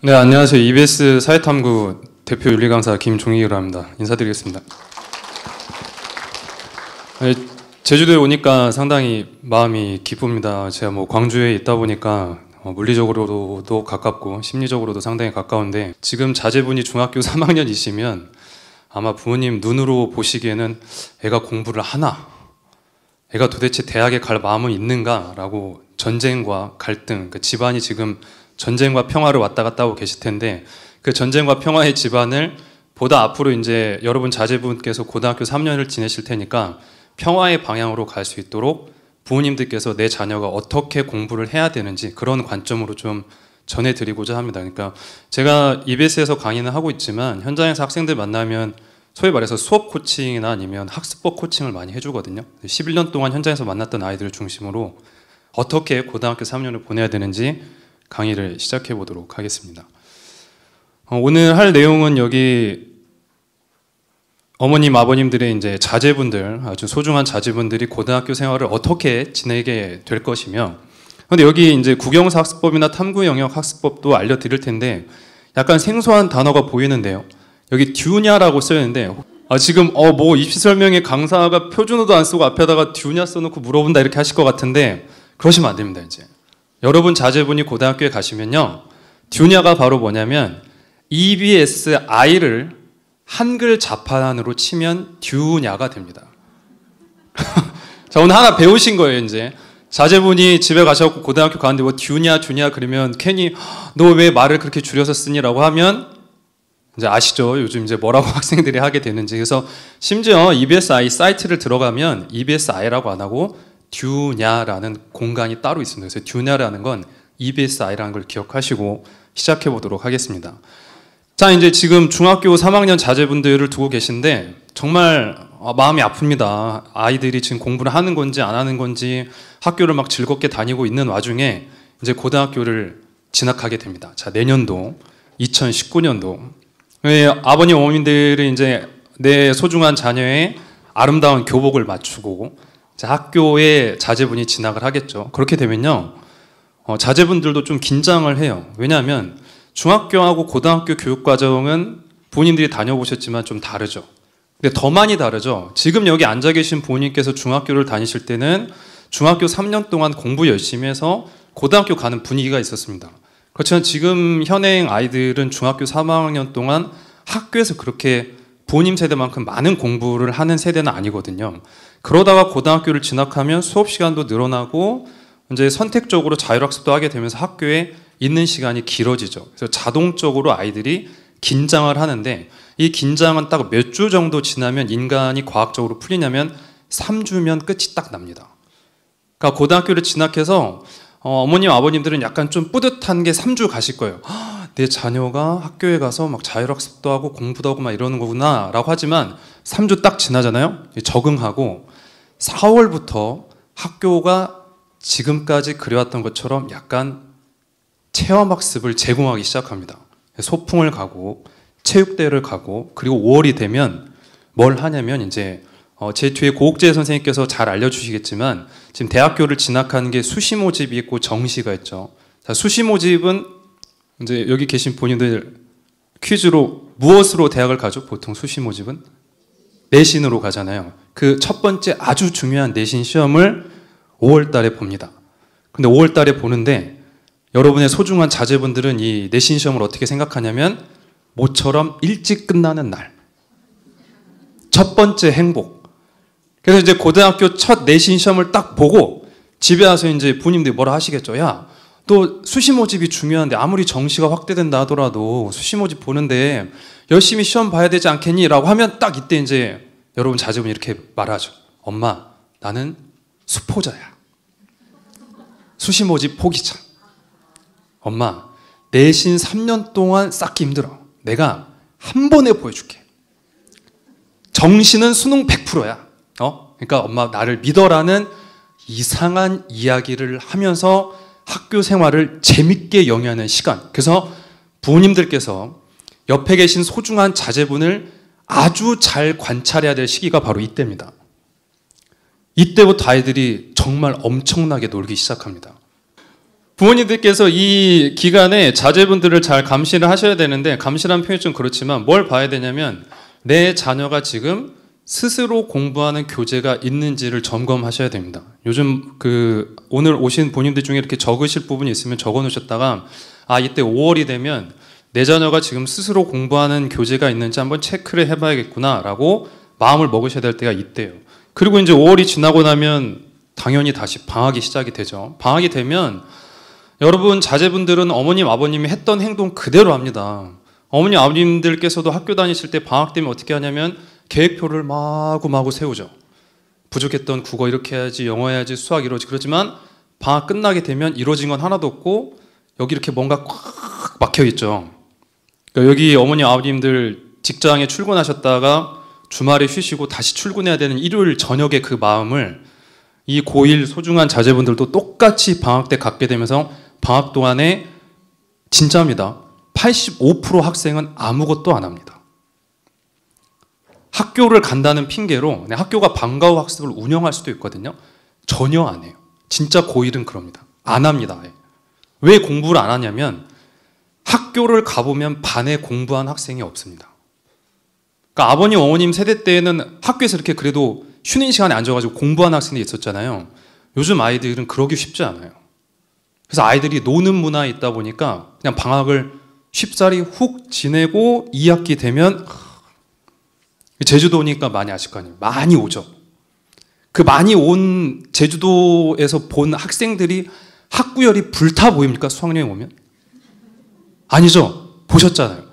네, 안녕하세요. EBS 사회탐구 대표 윤리강사 김종희로 합니다. 인사드리겠습니다. 네, 제주도에 오니까 상당히 마음이 기쁩니다. 제가 뭐 광주에 있다 보니까 어, 물리적으로도 가깝고 심리적으로도 상당히 가까운데 지금 자제분이 중학교 3학년이시면 아마 부모님 눈으로 보시기에는 애가 공부를 하나? 애가 도대체 대학에 갈 마음은 있는가? 라고 전쟁과 갈등, 그 집안이 지금 전쟁과 평화를 왔다 갔다 하고 계실 텐데 그 전쟁과 평화의 집안을 보다 앞으로 이제 여러분 자제분께서 고등학교 3년을 지내실 테니까 평화의 방향으로 갈 수 있도록 부모님들께서 내 자녀가 어떻게 공부를 해야 되는지 그런 관점으로 좀 전해드리고자 합니다. 그러니까 제가 EBS에서 강의는 하고 있지만 현장에서 학생들 만나면 소위 말해서 수업 코칭이나 아니면 학습법 코칭을 많이 해주거든요. 11년 동안 현장에서 만났던 아이들을 중심으로 어떻게 고등학교 3년을 보내야 되는지 강의를 시작해 보도록 하겠습니다. 어, 오늘 할 내용은 여기 어머님, 아버님들의 이제 자제분들, 아주 소중한 자제분들이 고등학교 생활을 어떻게 지내게 될 것이며, 근데 여기 이제 국영사 학습법이나 탐구 영역 학습법도 알려드릴 텐데, 약간 생소한 단어가 보이는데요. 여기 듀냐라고 써있는데, 아, 지금, 어, 뭐, 입시 설명회 강사가 표준어도 안 쓰고 앞에다가 듀냐 써놓고 물어본다 이렇게 하실 것 같은데, 그러시면 안 됩니다, 이제. 여러분 자제분이 고등학교에 가시면요. 듀냐가 바로 뭐냐면 EBSI를 한글 자판으로 치면 듀냐가 됩니다. 자, 오늘 하나 배우신 거예요, 이제. 자제분이 집에 가셔고 고등학교 가는데 뭐 듀냐, 듀냐 그러면 괜히 너왜 말을 그렇게 줄여서 쓰니? 라고 하면 이제 아시죠? 요즘 이제 뭐라고 학생들이 하게 되는지. 그래서 심지어 EBSI 사이트를 들어가면 EBSI라고 안 하고 듀냐라는 공간이 따로 있습니다. 그래서 듀냐라는 건 EBSI라는 걸 기억하시고 시작해 보도록 하겠습니다. 자, 이제 지금 중학교 3학년 자제분들을 두고 계신데 정말 아, 마음이 아픕니다. 아이들이 지금 공부를 하는 건지 안 하는 건지 학교를 막 즐겁게 다니고 있는 와중에 이제 고등학교를 진학하게 됩니다. 자, 내년도 2019년도 예, 아버님 어머님들이 이제 내 소중한 자녀의 아름다운 교복을 맞추고 학교에 자제분이 진학을 하겠죠. 그렇게 되면요. 어, 자제분들도 좀 긴장을 해요. 왜냐하면 중학교하고 고등학교 교육과정은 본인들이 다녀보셨지만 좀 다르죠. 근데 더 많이 다르죠. 지금 여기 앉아 계신 부모님께서 중학교를 다니실 때는 중학교 3년 동안 공부 열심히 해서 고등학교 가는 분위기가 있었습니다. 그렇지만 지금 현행 아이들은 중학교 3학년 동안 학교에서 그렇게 부모님 세대만큼 많은 공부를 하는 세대는 아니거든요. 그러다가 고등학교를 진학하면 수업 시간도 늘어나고 이제 선택적으로 자율학습도 하게 되면서 학교에 있는 시간이 길어지죠. 그래서 자동적으로 아이들이 긴장을 하는데 이 긴장은 딱 몇 주 정도 지나면 인간이 과학적으로 풀리냐면 3주면 끝이 딱 납니다. 그러니까 고등학교를 진학해서 어, 머님 아버님들은 약간 좀 뿌듯한 게 3주 가실 거예요. 내 자녀가 학교에 가서 막 자율학습도 하고 공부도 하고 막 이러는 거구나 라고 하지만 3주 딱 지나잖아요. 적응하고 4월부터 학교가 지금까지 그려왔던 것처럼 약간 체험학습을 제공하기 시작합니다. 소풍을 가고 체육대회를 가고 그리고 5월이 되면 뭘 하냐면 이제 어, 제 뒤에 고옥재 선생님께서 잘 알려주시겠지만 지금 대학교를 진학하는 게 수시 모집이 있고 정시가 있죠. 수시 모집은 이제 여기 계신 본인들 퀴즈로 무엇으로 대학을 가죠? 보통 수시 모집은 내신으로 가잖아요. 그 첫 번째 아주 중요한 내신 시험을 5월 달에 봅니다. 근데 5월 달에 보는데 여러분의 소중한 자제분들은 이 내신 시험을 어떻게 생각하냐면 모처럼 일찍 끝나는 날. 첫 번째 행복. 그래서 이제 고등학교 첫 내신 시험을 딱 보고 집에 와서 이제 부모님들이 뭐라 하시겠죠. 야, 또 수시 모집이 중요한데 아무리 정시가 확대된다 하더라도 수시 모집 보는데 열심히 시험 봐야 되지 않겠니라고 하면 딱 이때 이제 여러분 자제분 이렇게 이 말하죠. 엄마, 나는 수포자야. 수시 모집 포기자. 엄마, 내신 3년 동안 쌓기 힘들어. 내가 한 번에 보여줄게. 정시는 수능 100%야. 어? 그러니까 엄마 나를 믿어라는 이상한 이야기를 하면서 학교 생활을 재밌게 영위하는 시간. 그래서 부모님들께서 옆에 계신 소중한 자제분을 아주 잘 관찰해야 될 시기가 바로 이때입니다. 이때부터 아이들이 정말 엄청나게 놀기 시작합니다. 부모님들께서 이 기간에 자제분들을 잘 감시를 하셔야 되는데 감시란 표현이 좀 그렇지만 뭘 봐야 되냐면 내 자녀가 지금 스스로 공부하는 교재가 있는지를 점검하셔야 됩니다. 요즘 그 오늘 오신 본인들 중에 이렇게 적으실 부분이 있으면 적어 놓으셨다가 아, 이때 5월이 되면 내 자녀가 지금 스스로 공부하는 교재가 있는지 한번 체크를 해 봐야겠구나라고 마음을 먹으셔야 될 때가 있대요. 그리고 이제 5월이 지나고 나면 당연히 다시 방학이 시작이 되죠. 방학이 되면 여러분 자제분들은 어머님 아버님이 했던 행동 그대로 합니다. 어머니 아버님들께서도 학교 다니실 때 방학 때면 어떻게 하냐면 계획표를 마구마구 세우죠. 부족했던 국어 이렇게 해야지, 영어 해야지, 수학 이러지. 그렇지만 방학 끝나게 되면 이루어진 건 하나도 없고 여기 이렇게 뭔가 꽉 막혀 있죠. 그러니까 여기 어머니 아버님들 직장에 출근하셨다가 주말에 쉬시고 다시 출근해야 되는 일요일 저녁의 그 마음을 이 고1 소중한 자제분들도 똑같이 방학 때 갖게 되면서 방학 동안에 진짜입니다. 85% 학생은 아무것도 안 합니다. 학교를 간다는 핑계로 네, 학교가 방과 후 학습을 운영할 수도 있거든요. 전혀 안 해요. 진짜 고1은 그럽니다. 안 합니다. 예. 왜 공부를 안 하냐면 학교를 가보면 반에 공부한 학생이 없습니다. 그러니까 아버님, 어머님 세대 때는 학교에서 이렇게 그래도 쉬는 시간에 앉아가지고 공부한 학생이 있었잖아요. 요즘 아이들은 그러기 쉽지 않아요. 그래서 아이들이 노는 문화에 있다 보니까 그냥 방학을 쉽사리 훅 지내고 2학기 되면 제주도니까 오 많이 아실 거 아니에요. 많이 오죠. 그 많이 온 제주도에서 본 학생들이 학구열이 불타 보입니까? 수학여행 오면? 아니죠. 보셨잖아요.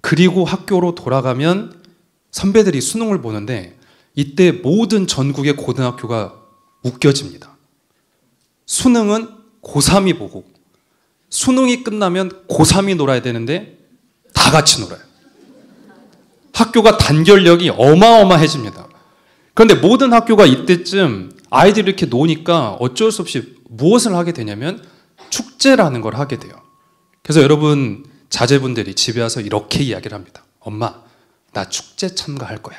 그리고 학교로 돌아가면 선배들이 수능을 보는데 이때 모든 전국의 고등학교가 웃겨집니다. 수능은 고3이 보고 수능이 끝나면 고3이 놀아야 되는데 다 같이 놀아요. 학교가 단결력이 어마어마해집니다. 그런데 모든 학교가 이때쯤 아이들이 이렇게 노니까 어쩔 수 없이 무엇을 하게 되냐면 축제라는 걸 하게 돼요. 그래서 여러분 자제분들이 집에 와서 이렇게 이야기를 합니다. 엄마, 나 축제 참가할 거야.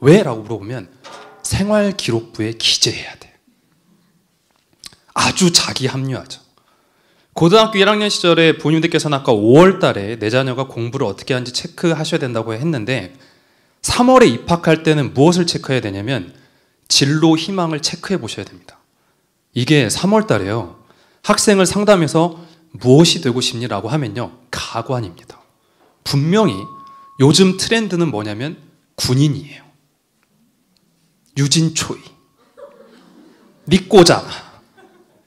왜? 라고 물어보면 생활 기록부에 기재해야 돼. 아주 자기 합리화죠. 고등학교 1학년 시절에 부모님들께서는 아까 5월 달에 내 자녀가 공부를 어떻게 하는지 체크하셔야 된다고 했는데 3월에 입학할 때는 무엇을 체크해야 되냐면 진로 희망을 체크해 보셔야 됩니다. 이게 3월 달에요. 학생을 상담해서 무엇이 되고 싶니라고 하면요. 가관입니다. 분명히 요즘 트렌드는 뭐냐면 군인이에요. 유진초이. 믿고자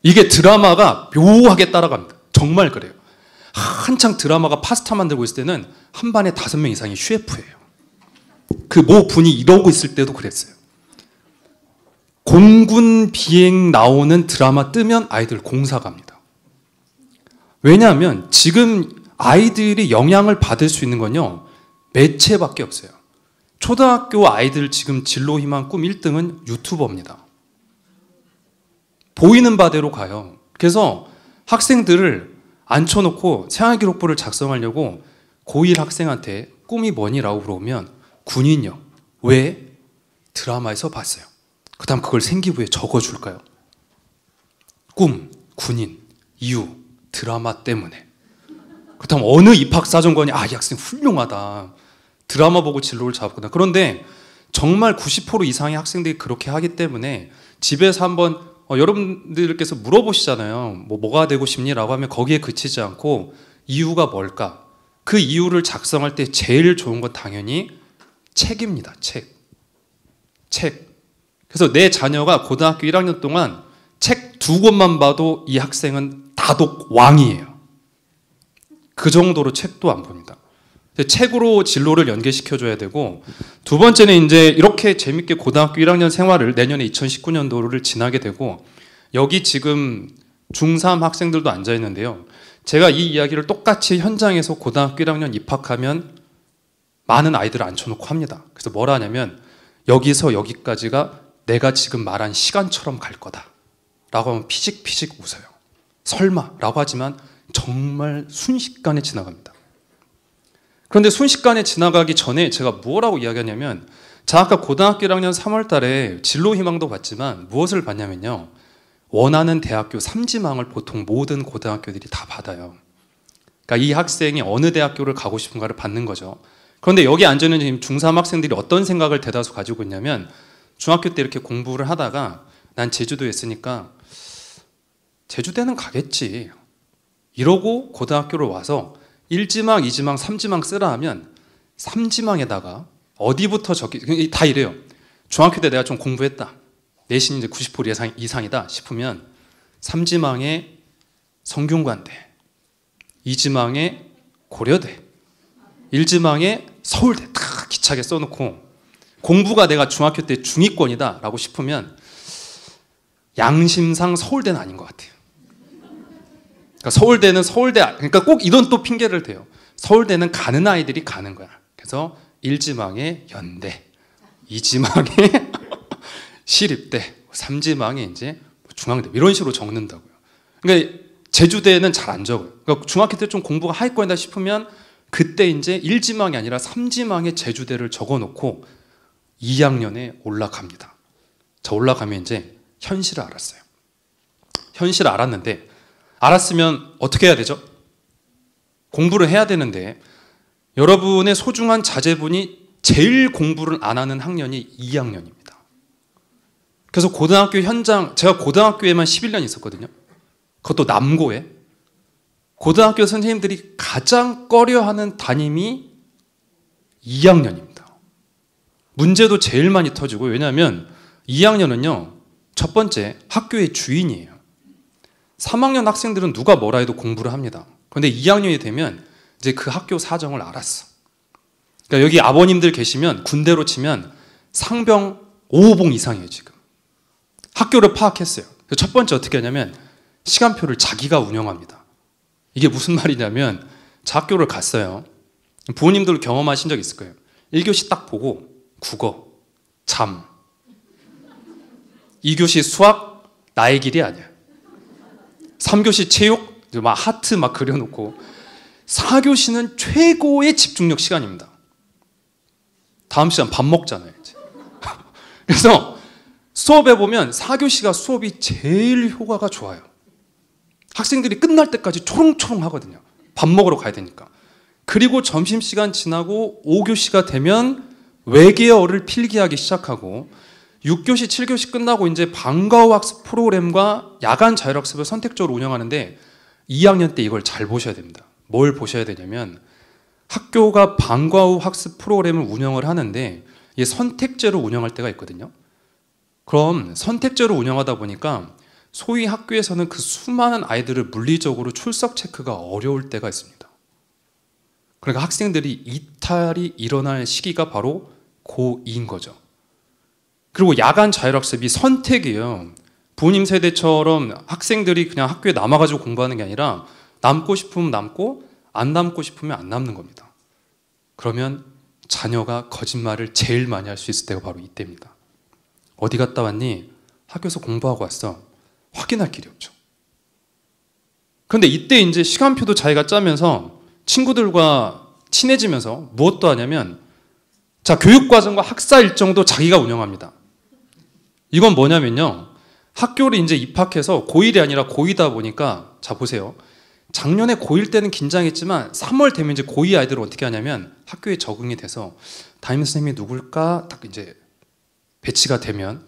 이게 드라마가 묘하게 따라갑니다. 정말 그래요. 한창 드라마가 파스타 만들고 있을 때는 한 반에 다섯 명 이상이 셰프예요. 그 모 분이 이러고 있을 때도 그랬어요. 공군 비행 나오는 드라마 뜨면 아이들 공사 갑니다. 왜냐하면 지금 아이들이 영향을 받을 수 있는 건요, 매체밖에 없어요. 초등학교 아이들 지금 진로 희망 꿈 1등은 유튜버입니다. 보이는 바대로 가요. 그래서 학생들을 앉혀놓고 생활 기록부를 작성하려고 고1 학생한테 꿈이 뭐니라고 물어보면 군인요. 왜? 드라마에서 봤어요. 그 다음 그걸 생기부에 적어줄까요? 꿈, 군인, 이유, 드라마 때문에. 그 다음 어느 입학사정관이 아, 이 학생 훌륭하다. 드라마 보고 진로를 잡구나. 그런데 정말 90% 이상의 학생들이 그렇게 하기 때문에 집에서 한번 어, 여러분들께서 물어보시잖아요. 뭐 뭐가 되고 싶니라고 하면 거기에 그치지 않고 이유가 뭘까? 그 이유를 작성할 때 제일 좋은 건 당연히 책입니다. 책. 책. 그래서 내 자녀가 고등학교 1학년 동안 책 두 권만 봐도 이 학생은 다독 왕이에요. 그 정도로 책도 안 봅니다. 책으로 진로를 연계시켜줘야 되고 두 번째는 이제 이렇게 재밌게 고등학교 1학년 생활을 내년에 2019년도를 지나게 되고 여기 지금 중3 학생들도 앉아 있는데요. 제가 이 이야기를 똑같이 현장에서 고등학교 1학년 입학하면 많은 아이들을 앉혀놓고 합니다. 그래서 뭘 하냐면 여기서 여기까지가 내가 지금 말한 시간처럼 갈 거다. 라고 하면 피식피식 웃어요. 설마 라고 하지만 정말 순식간에 지나갑니다. 그런데 순식간에 지나가기 전에 제가 뭐라고 이야기하냐면 자 아까 고등학교 1학년 3월 달에 진로 희망도 봤지만 무엇을 봤냐면요. 원하는 대학교 3지망을 보통 모든 고등학교들이 다 받아요. 그러니까 이 학생이 어느 대학교를 가고 싶은가를 받는 거죠. 그런데 여기 앉아있는 지금 중3 학생들이 어떤 생각을 대다수 가지고 있냐면 중학교 때 이렇게 공부를 하다가 난 제주도에 있으니까 제주대는 가겠지. 이러고 고등학교를 와서 1지망, 2지망, 3지망 쓰라 하면 3지망에다가 어디부터 적기 다 이래요. 중학교 때 내가 좀 공부했다. 내신 이제 90% 이상, 이상이다 싶으면 3지망에 성균관대, 2지망에 고려대, 1지망에 서울대 탁 기차게 써놓고 공부가 내가 중학교 때 중위권이다라고 싶으면 양심상 서울대는 아닌 것 같아요. 그러니까 서울대는 서울대 아- 그러니까 꼭 이런 또 핑계를 대요. 서울대는 가는 아이들이 가는 거야. 그래서 일지망의 연대, 이지망의 시립대, 삼지망의 이제 뭐 중앙대 뭐 이런 식으로 적는다고요. 그러니까 제주대는 잘 안 적어요. 그러니까 중학교 때 좀 공부가 하위권이다 싶으면 그때 이제 일지망이 아니라 삼지망의 제주대를 적어놓고 2학년에 올라갑니다. 저 올라가면 이제 현실을 알았어요. 현실을 알았는데 알았으면 어떻게 해야 되죠? 공부를 해야 되는데 여러분의 소중한 자제분이 제일 공부를 안 하는 학년이 2학년입니다. 그래서 고등학교 현장, 제가 고등학교에만 11년 있었거든요. 그것도 남고에. 고등학교 선생님들이 가장 꺼려하는 담임이 2학년입니다. 문제도 제일 많이 터지고, 왜냐하면 2학년은요, 첫 번째 학교의 주인이에요. 3학년 학생들은 누가 뭐라 해도 공부를 합니다. 그런데 2학년이 되면 이제 그 학교 사정을 알았어. 그러니까 여기 아버님들 계시면 군대로 치면 상병 5봉 이상이에요, 지금. 학교를 파악했어요. 첫 번째 어떻게 하냐면 시간표를 자기가 운영합니다. 이게 무슨 말이냐면 자 학교를 갔어요. 부모님들 경험하신 적 있을 거예요. 1교시 딱 보고 국어, 잠. 2교시 수학, 나의 길이 아니야. 3교시 체육 막 하트 막 그려놓고 4교시는 최고의 집중력 시간입니다. 다음 시간 밥 먹잖아요. 이제. 그래서 수업에 보면 4교시가 수업이 제일 효과가 좋아요. 학생들이 끝날 때까지 초롱초롱 하거든요. 밥 먹으러 가야 되니까. 그리고 점심시간 지나고 5교시가 되면 외계어를 필기하기 시작하고 6교시, 7교시 끝나고 이제 방과후 학습 프로그램과 야간 자율학습을 선택적으로 운영하는데 2학년 때 이걸 잘 보셔야 됩니다. 뭘 보셔야 되냐면 학교가 방과후 학습 프로그램을 운영을 하는데 이게 선택제로 운영할 때가 있거든요. 그럼 선택제로 운영하다 보니까 소위 학교에서는 그 수많은 아이들을 물리적으로 출석 체크가 어려울 때가 있습니다. 그러니까 학생들이 이탈이 일어날 시기가 바로 고2인 거죠. 그리고 야간 자율학습이 선택이에요. 부모님 세대처럼 학생들이 그냥 학교에 남아가지고 공부하는 게 아니라 남고 싶으면 남고 안 남고 싶으면 안 남는 겁니다. 그러면 자녀가 거짓말을 제일 많이 할 수 있을 때가 바로 이때입니다. 어디 갔다 왔니? 학교에서 공부하고 왔어. 확인할 길이 없죠. 그런데 이때 이제 시간표도 자기가 짜면서 친구들과 친해지면서 무엇도 하냐면 자 교육과정과 학사 일정도 자기가 운영합니다. 이건 뭐냐면요. 학교를 이제 입학해서 고1이 아니라 고2다 보니까 자 보세요. 작년에 고1 때는 긴장했지만 3월 되면 이제 고2 아이들은 어떻게 하냐면 학교에 적응이 돼서 담임 선생님이 누굴까 딱 이제 배치가 되면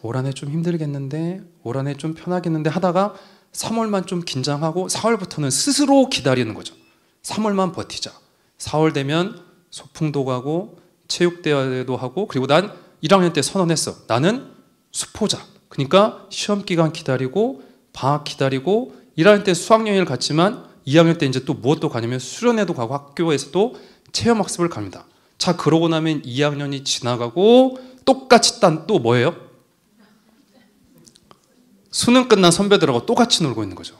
올 한해 좀 힘들겠는데 올 한해 좀 편하겠는데 하다가 3월만 좀 긴장하고 4월부터는 스스로 기다리는 거죠. 3월만 버티자. 4월 되면 소풍도 가고 체육대회도 하고 그리고 난 1학년 때 선언했어. 나는 수포자. 그러니까 시험 기간 기다리고 방학 기다리고 1학년 때 수학여행을 갔지만 2학년 때 이제 또 무엇도 가냐면 수련회도 가고 학교에서도 체험 학습을 갑니다. 자 그러고 나면 2학년이 지나가고 똑같이 딴 또 뭐예요? 수능 끝난 선배들하고 똑같이 놀고 있는 거죠.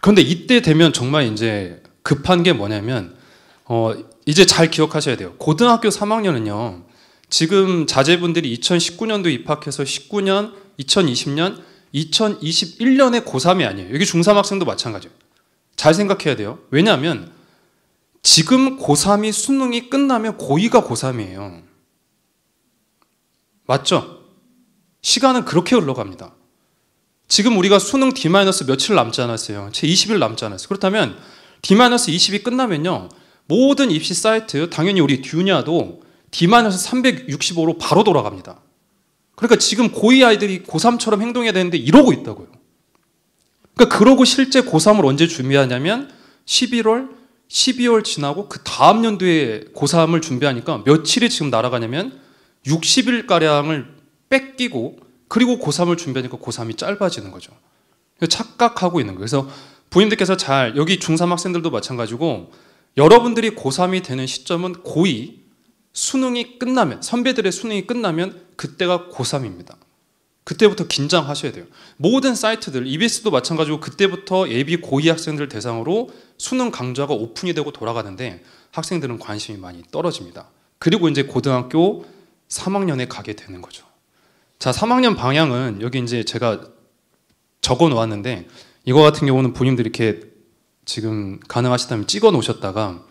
그런데 이때 되면 정말 이제 급한 게 뭐냐면 어 이제 잘 기억하셔야 돼요. 고등학교 3학년은요. 지금 자제분들이 2019년도 입학해서 19년, 2020년, 2021년에 고3이 아니에요. 여기 중3 학생도 마찬가지예요. 잘 생각해야 돼요. 왜냐하면 지금 고3이 수능이 끝나면 고2가 고3이에요. 맞죠? 시간은 그렇게 흘러갑니다. 지금 우리가 수능 D- 며칠 남지 않았어요. 채 20일 남지 않았어요. 그렇다면 D-20이 끝나면요. 모든 입시 사이트, 당연히 우리 듀냐도 D-365로 바로 돌아갑니다. 그러니까 지금 고2 아이들이 고3처럼 행동해야 되는데 이러고 있다고요. 그러니까 그러고 실제 고3을 언제 준비하냐면 11월, 12월 지나고 그 다음 연도에 고3을 준비하니까 며칠이 지금 날아가냐면 60일가량을 뺏기고 그리고 고3을 준비하니까 고3이 짧아지는 거죠. 착각하고 있는 거예요. 그래서 부인들께서 잘, 여기 중3 학생들도 마찬가지고 여러분들이 고3이 되는 시점은 고2, 수능이 끝나면 선배들의 수능이 끝나면 그때가 고3입니다. 그때부터 긴장하셔야 돼요. 모든 사이트들, EBS도 마찬가지고 그때부터 예비 고2 학생들 대상으로 수능 강좌가 오픈이 되고 돌아가는데 학생들은 관심이 많이 떨어집니다. 그리고 이제 고등학교 3학년에 가게 되는 거죠. 자, 3학년 방향은 여기 이제 제가 적어 놓았는데 이거 같은 경우는 본인들이 이렇게 지금 가능하시다면 찍어 놓으셨다가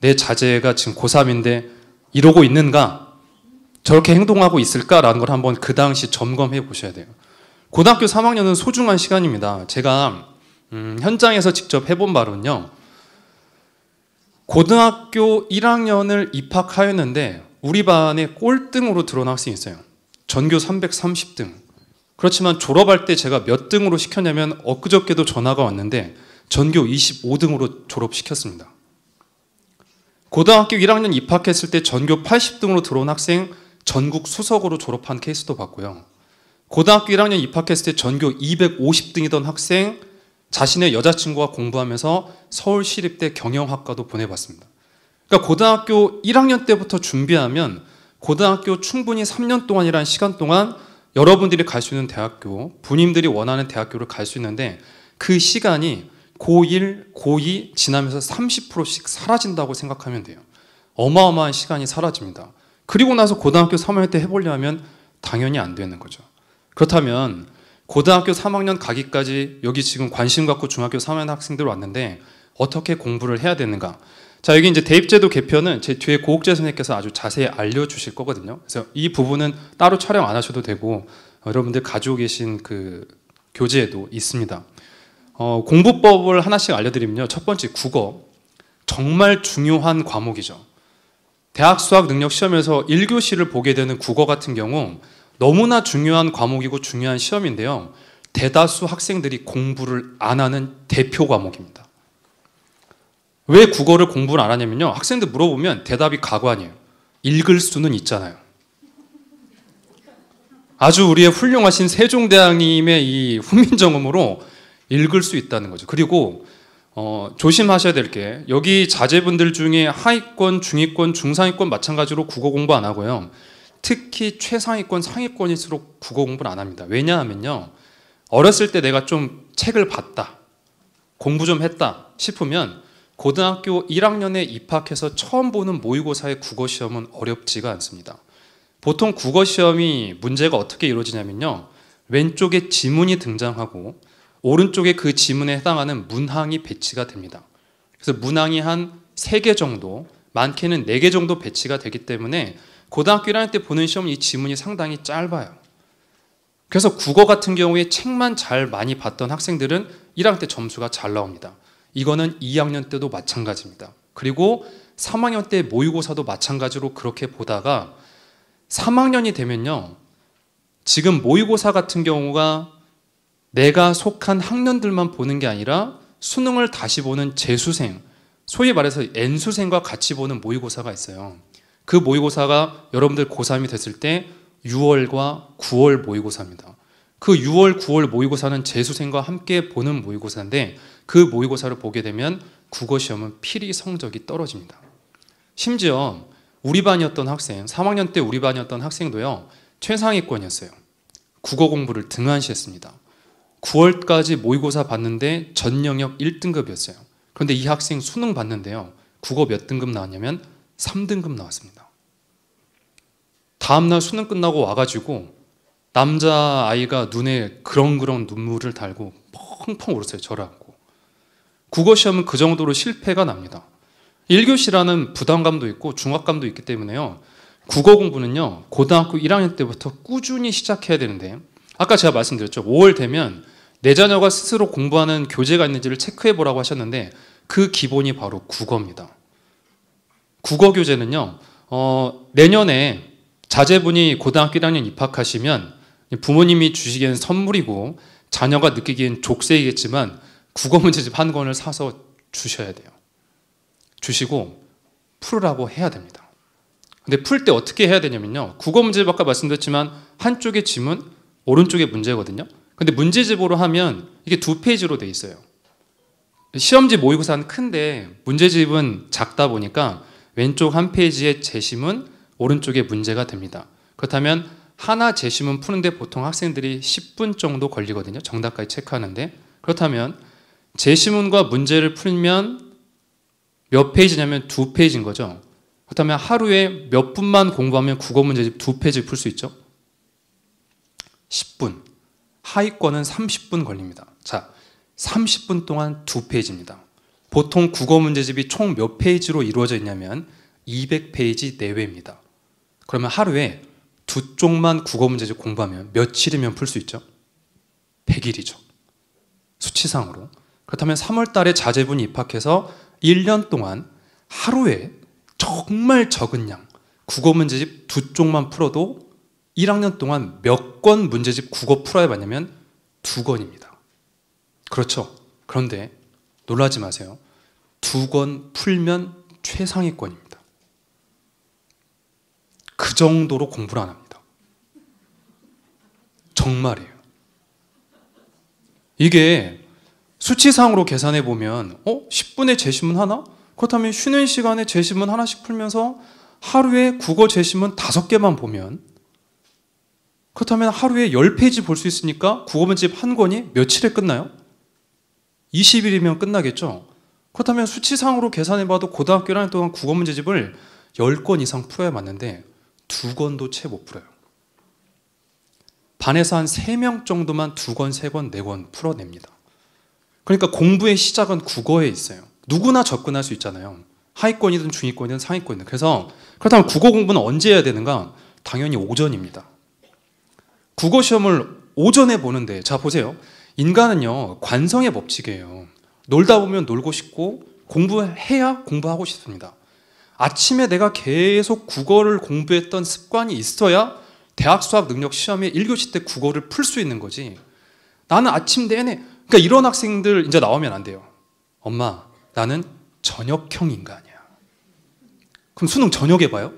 내 자제가 지금 고3인데 이러고 있는가? 저렇게 행동하고 있을까라는 걸 한번 그 당시 점검해 보셔야 돼요. 고등학교 3학년은 소중한 시간입니다. 제가 음, 현장에서 직접 해본 바로는요. 고등학교 1학년을 입학하였는데 우리 반에 꼴등으로 들어온 학생이 있어요. 전교 330등. 그렇지만 졸업할 때 제가 몇 등으로 시켰냐면 엊그저께도 전화가 왔는데 전교 25등으로 졸업시켰습니다. 고등학교 1학년 입학했을 때 전교 80등으로 들어온 학생 전국 수석으로 졸업한 케이스도 봤고요. 고등학교 1학년 입학했을 때 전교 250등이던 학생 자신의 여자친구와 공부하면서 서울시립대 경영학과도 보내봤습니다. 그러니까 고등학교 1학년 때부터 준비하면 고등학교 충분히 3년 동안이란 시간 동안 여러분들이 갈 수 있는 대학교, 부님들이 원하는 대학교를 갈 수 있는데 그 시간이 고1, 고2 지나면서 30%씩 사라진다고 생각하면 돼요. 어마어마한 시간이 사라집니다. 그리고 나서 고등학교 3학년 때 해보려면 당연히 안 되는 거죠. 그렇다면 고등학교 3학년 가기까지 여기 지금 관심 갖고 중학교 3학년 학생들 왔는데 어떻게 공부를 해야 되는가? 자, 여기 이제 대입제도 개편은 제 뒤에 고옥재 선생님께서 아주 자세히 알려주실 거거든요. 그래서 이 부분은 따로 촬영 안 하셔도 되고 어, 여러분들 가지고 계신 그 교재에도 있습니다. 어, 공부법을 하나씩 알려드리면요. 첫 번째 국어 정말 중요한 과목이죠. 대학 수학 능력 시험에서 1교시를 보게 되는 국어 같은 경우 너무나 중요한 과목이고 중요한 시험인데요. 대다수 학생들이 공부를 안 하는 대표 과목입니다. 왜 국어를 공부를 안 하냐면요. 학생들 물어보면 대답이 가관이에요. 읽을 수는 있잖아요. 아주 우리의 훌륭하신 세종대왕님의 이 훈민정음으로 읽을 수 있다는 거죠. 그리고 어, 조심하셔야 될 게 여기 자제분들 중에 하위권, 중위권, 중상위권 마찬가지로 국어 공부 안 하고요. 특히 최상위권, 상위권일수록 국어 공부를 안 합니다. 왜냐하면요. 어렸을 때 내가 좀 책을 봤다. 공부 좀 했다 싶으면 고등학교 1학년에 입학해서 처음 보는 모의고사의 국어 시험은 어렵지가 않습니다. 보통 국어 시험이 문제가 어떻게 이루어지냐면요. 왼쪽에 지문이 등장하고 오른쪽에 그 지문에 해당하는 문항이 배치가 됩니다. 그래서 문항이 한 3개 정도, 많게는 4개 정도 배치가 되기 때문에 고등학교 1학년 때 보는 시험 이 지문이 상당히 짧아요. 그래서 국어 같은 경우에 책만 잘 많이 봤던 학생들은 1학년 때 점수가 잘 나옵니다. 이거는 2학년 때도 마찬가지입니다. 그리고 3학년 때 모의고사도 마찬가지로 그렇게 보다가 3학년이 되면요. 지금 모의고사 같은 경우가 내가 속한 학년들만 보는 게 아니라 수능을 다시 보는 재수생, 소위 말해서 N수생과 같이 보는 모의고사가 있어요. 그 모의고사가 여러분들 고3이 됐을 때 6월과 9월 모의고사입니다. 그 6월, 9월 모의고사는 재수생과 함께 보는 모의고사인데 그 모의고사를 보게 되면 국어 시험은 필히 성적이 떨어집니다. 심지어 우리 반이었던 학생, 3학년 때 우리 반이었던 학생도요, 최상위권이었어요. 국어 공부를 등한시했습니다. 9월까지 모의고사 봤는데 전 영역 1등급이었어요. 그런데 이 학생 수능 봤는데요. 국어 몇 등급 나왔냐면 3등급 나왔습니다. 다음날 수능 끝나고 와가지고 남자 아이가 눈에 그렁그렁 눈물을 달고 펑펑 울었어요. 저를안고 국어 시험은 그 정도로 실패가 납니다. 1교시라는 부담감도 있고 중압감도 있기 때문에요. 국어 공부는요. 고등학교 1학년 때부터 꾸준히 시작해야 되는데 요 아까 제가 말씀드렸죠. 5월 되면 내 자녀가 스스로 공부하는 교재가 있는지를 체크해 보라고 하셨는데 그 기본이 바로 국어입니다. 국어 교재는요. 어, 내년에 자제분이 고등학교 1학년 입학하시면 부모님이 주시기엔 선물이고 자녀가 느끼기엔 족쇄이겠지만 국어 문제집 한 권을 사서 주셔야 돼요. 주시고 풀으라고 해야 됩니다. 근데 풀 때 어떻게 해야 되냐면요. 국어 문제집 아까 말씀드렸지만 한쪽에 지문 오른쪽에 문제거든요. 근데 문제집으로 하면 이게 두 페이지로 돼 있어요. 시험지 모의고사는 큰데 문제집은 작다 보니까 왼쪽 한페이지에 제시문, 오른쪽에 문제가 됩니다. 그렇다면 하나 제시문 푸는데 보통 학생들이 10분 정도 걸리거든요. 정답까지 체크하는데. 그렇다면 제시문과 문제를 풀면 몇 페이지냐면 두 페이지인 거죠. 그렇다면 하루에 몇 분만 공부하면 국어 문제집 두 페이지 풀 수 있죠. 10분, 하위권은 30분 걸립니다. 자, 30분 동안 두 페이지입니다. 보통 국어 문제집이 총 몇 페이지로 이루어져 있냐면 200페이지 내외입니다. 그러면 하루에 두 쪽만 국어 문제집 공부하면 며칠이면 풀 수 있죠? 100일이죠. 수치상으로. 그렇다면 3월 달에 자제분 이 입학해서 1년 동안 하루에 정말 적은 양 국어 문제집 두 쪽만 풀어도 1학년 동안 몇 권 문제집 국어 풀어야 봤냐면 두 권입니다. 그렇죠. 그런데 놀라지 마세요. 두 권 풀면 최상위권입니다. 그 정도로 공부를 안 합니다. 정말이에요. 이게 수치상으로 계산해 보면 어 10분에 제시문 하나? 그렇다면 쉬는 시간에 제시문 하나씩 풀면서 하루에 국어 제시문 5 개만 보면 그렇다면 하루에 10페이지 볼 수 있으니까 국어문집 한 권이 며칠에 끝나요? 20일이면 끝나겠죠. 그렇다면 수치상으로 계산해봐도 고등학교 1학년 동안 국어문제집을 10권 이상 풀어야 맞는데 두 권도 채 못 풀어요. 반에서 한 3명 정도만 두 권, 세 권, 네 권 풀어냅니다. 그러니까 공부의 시작은 국어에 있어요. 누구나 접근할 수 있잖아요. 하위권이든 중위권이든 상위권이든. 그래서 그렇다면 국어 공부는 언제 해야 되는가? 당연히 오전입니다. 국어 시험을 오전에 보는데 자 보세요. 인간은요 관성의 법칙이에요. 놀다 보면 놀고 싶고 공부해야 공부하고 싶습니다. 아침에 내가 계속 국어를 공부했던 습관이 있어야 대학 수학 능력 시험에 1교시 때 국어를 풀 수 있는 거지. 나는 아침 내내 그러니까 이런 학생들 이제 나오면 안 돼요. 엄마, 나는 저녁형 인간이야. 그럼 수능 저녁에 봐요?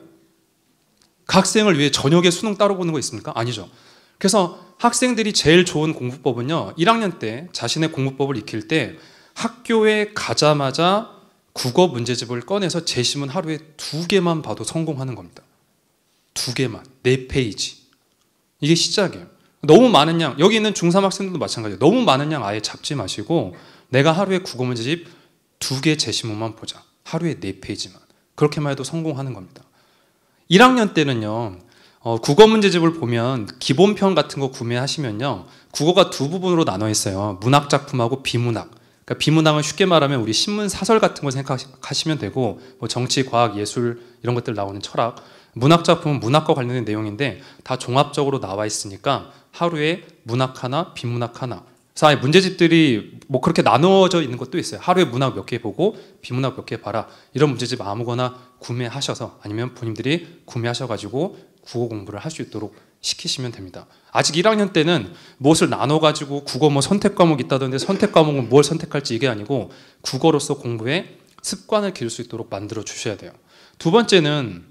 각 학생을 위해 저녁에 수능 따로 보는 거 있습니까? 아니죠. 그래서 학생들이 제일 좋은 공부법은요. 1학년 때 자신의 공부법을 익힐 때 학교에 가자마자 국어 문제집을 꺼내서 재심은 하루에 두 개만 봐도 성공하는 겁니다. 두 개만. 네 페이지. 이게 시작이에요. 너무 많은 양, 여기 있는 중3 학생들도 마찬가지예요. 너무 많은 양 아예 잡지 마시고 내가 하루에 국어 문제집 두 개 제시문만 보자. 하루에 네 페이지만. 그렇게만 해도 성공하는 겁니다. 1학년 때는요. 어, 국어 문제집을 보면 기본편 같은 거 구매하시면요. 국어가 두 부분으로 나눠 있어요. 문학 작품하고 비문학. 그러니까 비문학은 쉽게 말하면 우리 신문 사설 같은 걸 생각하시면 되고 뭐 정치, 과학, 예술 이런 것들 나오는 철학. 문학 작품은 문학과 관련된 내용인데 다 종합적으로 나와 있으니까 하루에 문학 하나, 비문학 하나. 사이 문제집들이 뭐 그렇게 나누어져 있는 것도 있어요. 하루에 문학 몇 개 보고 비문학 몇 개 봐라. 이런 문제집 아무거나 구매하셔서 아니면 본인들이 구매하셔가지고 국어 공부를 할 수 있도록 시키시면 됩니다. 아직 1학년 때는 무엇을 나눠가지고 국어 뭐 선택 과목 있다던데 선택 과목은 뭘 선택할지 이게 아니고 국어로서 공부에 습관을 기를 수 있도록 만들어 주셔야 돼요. 두 번째는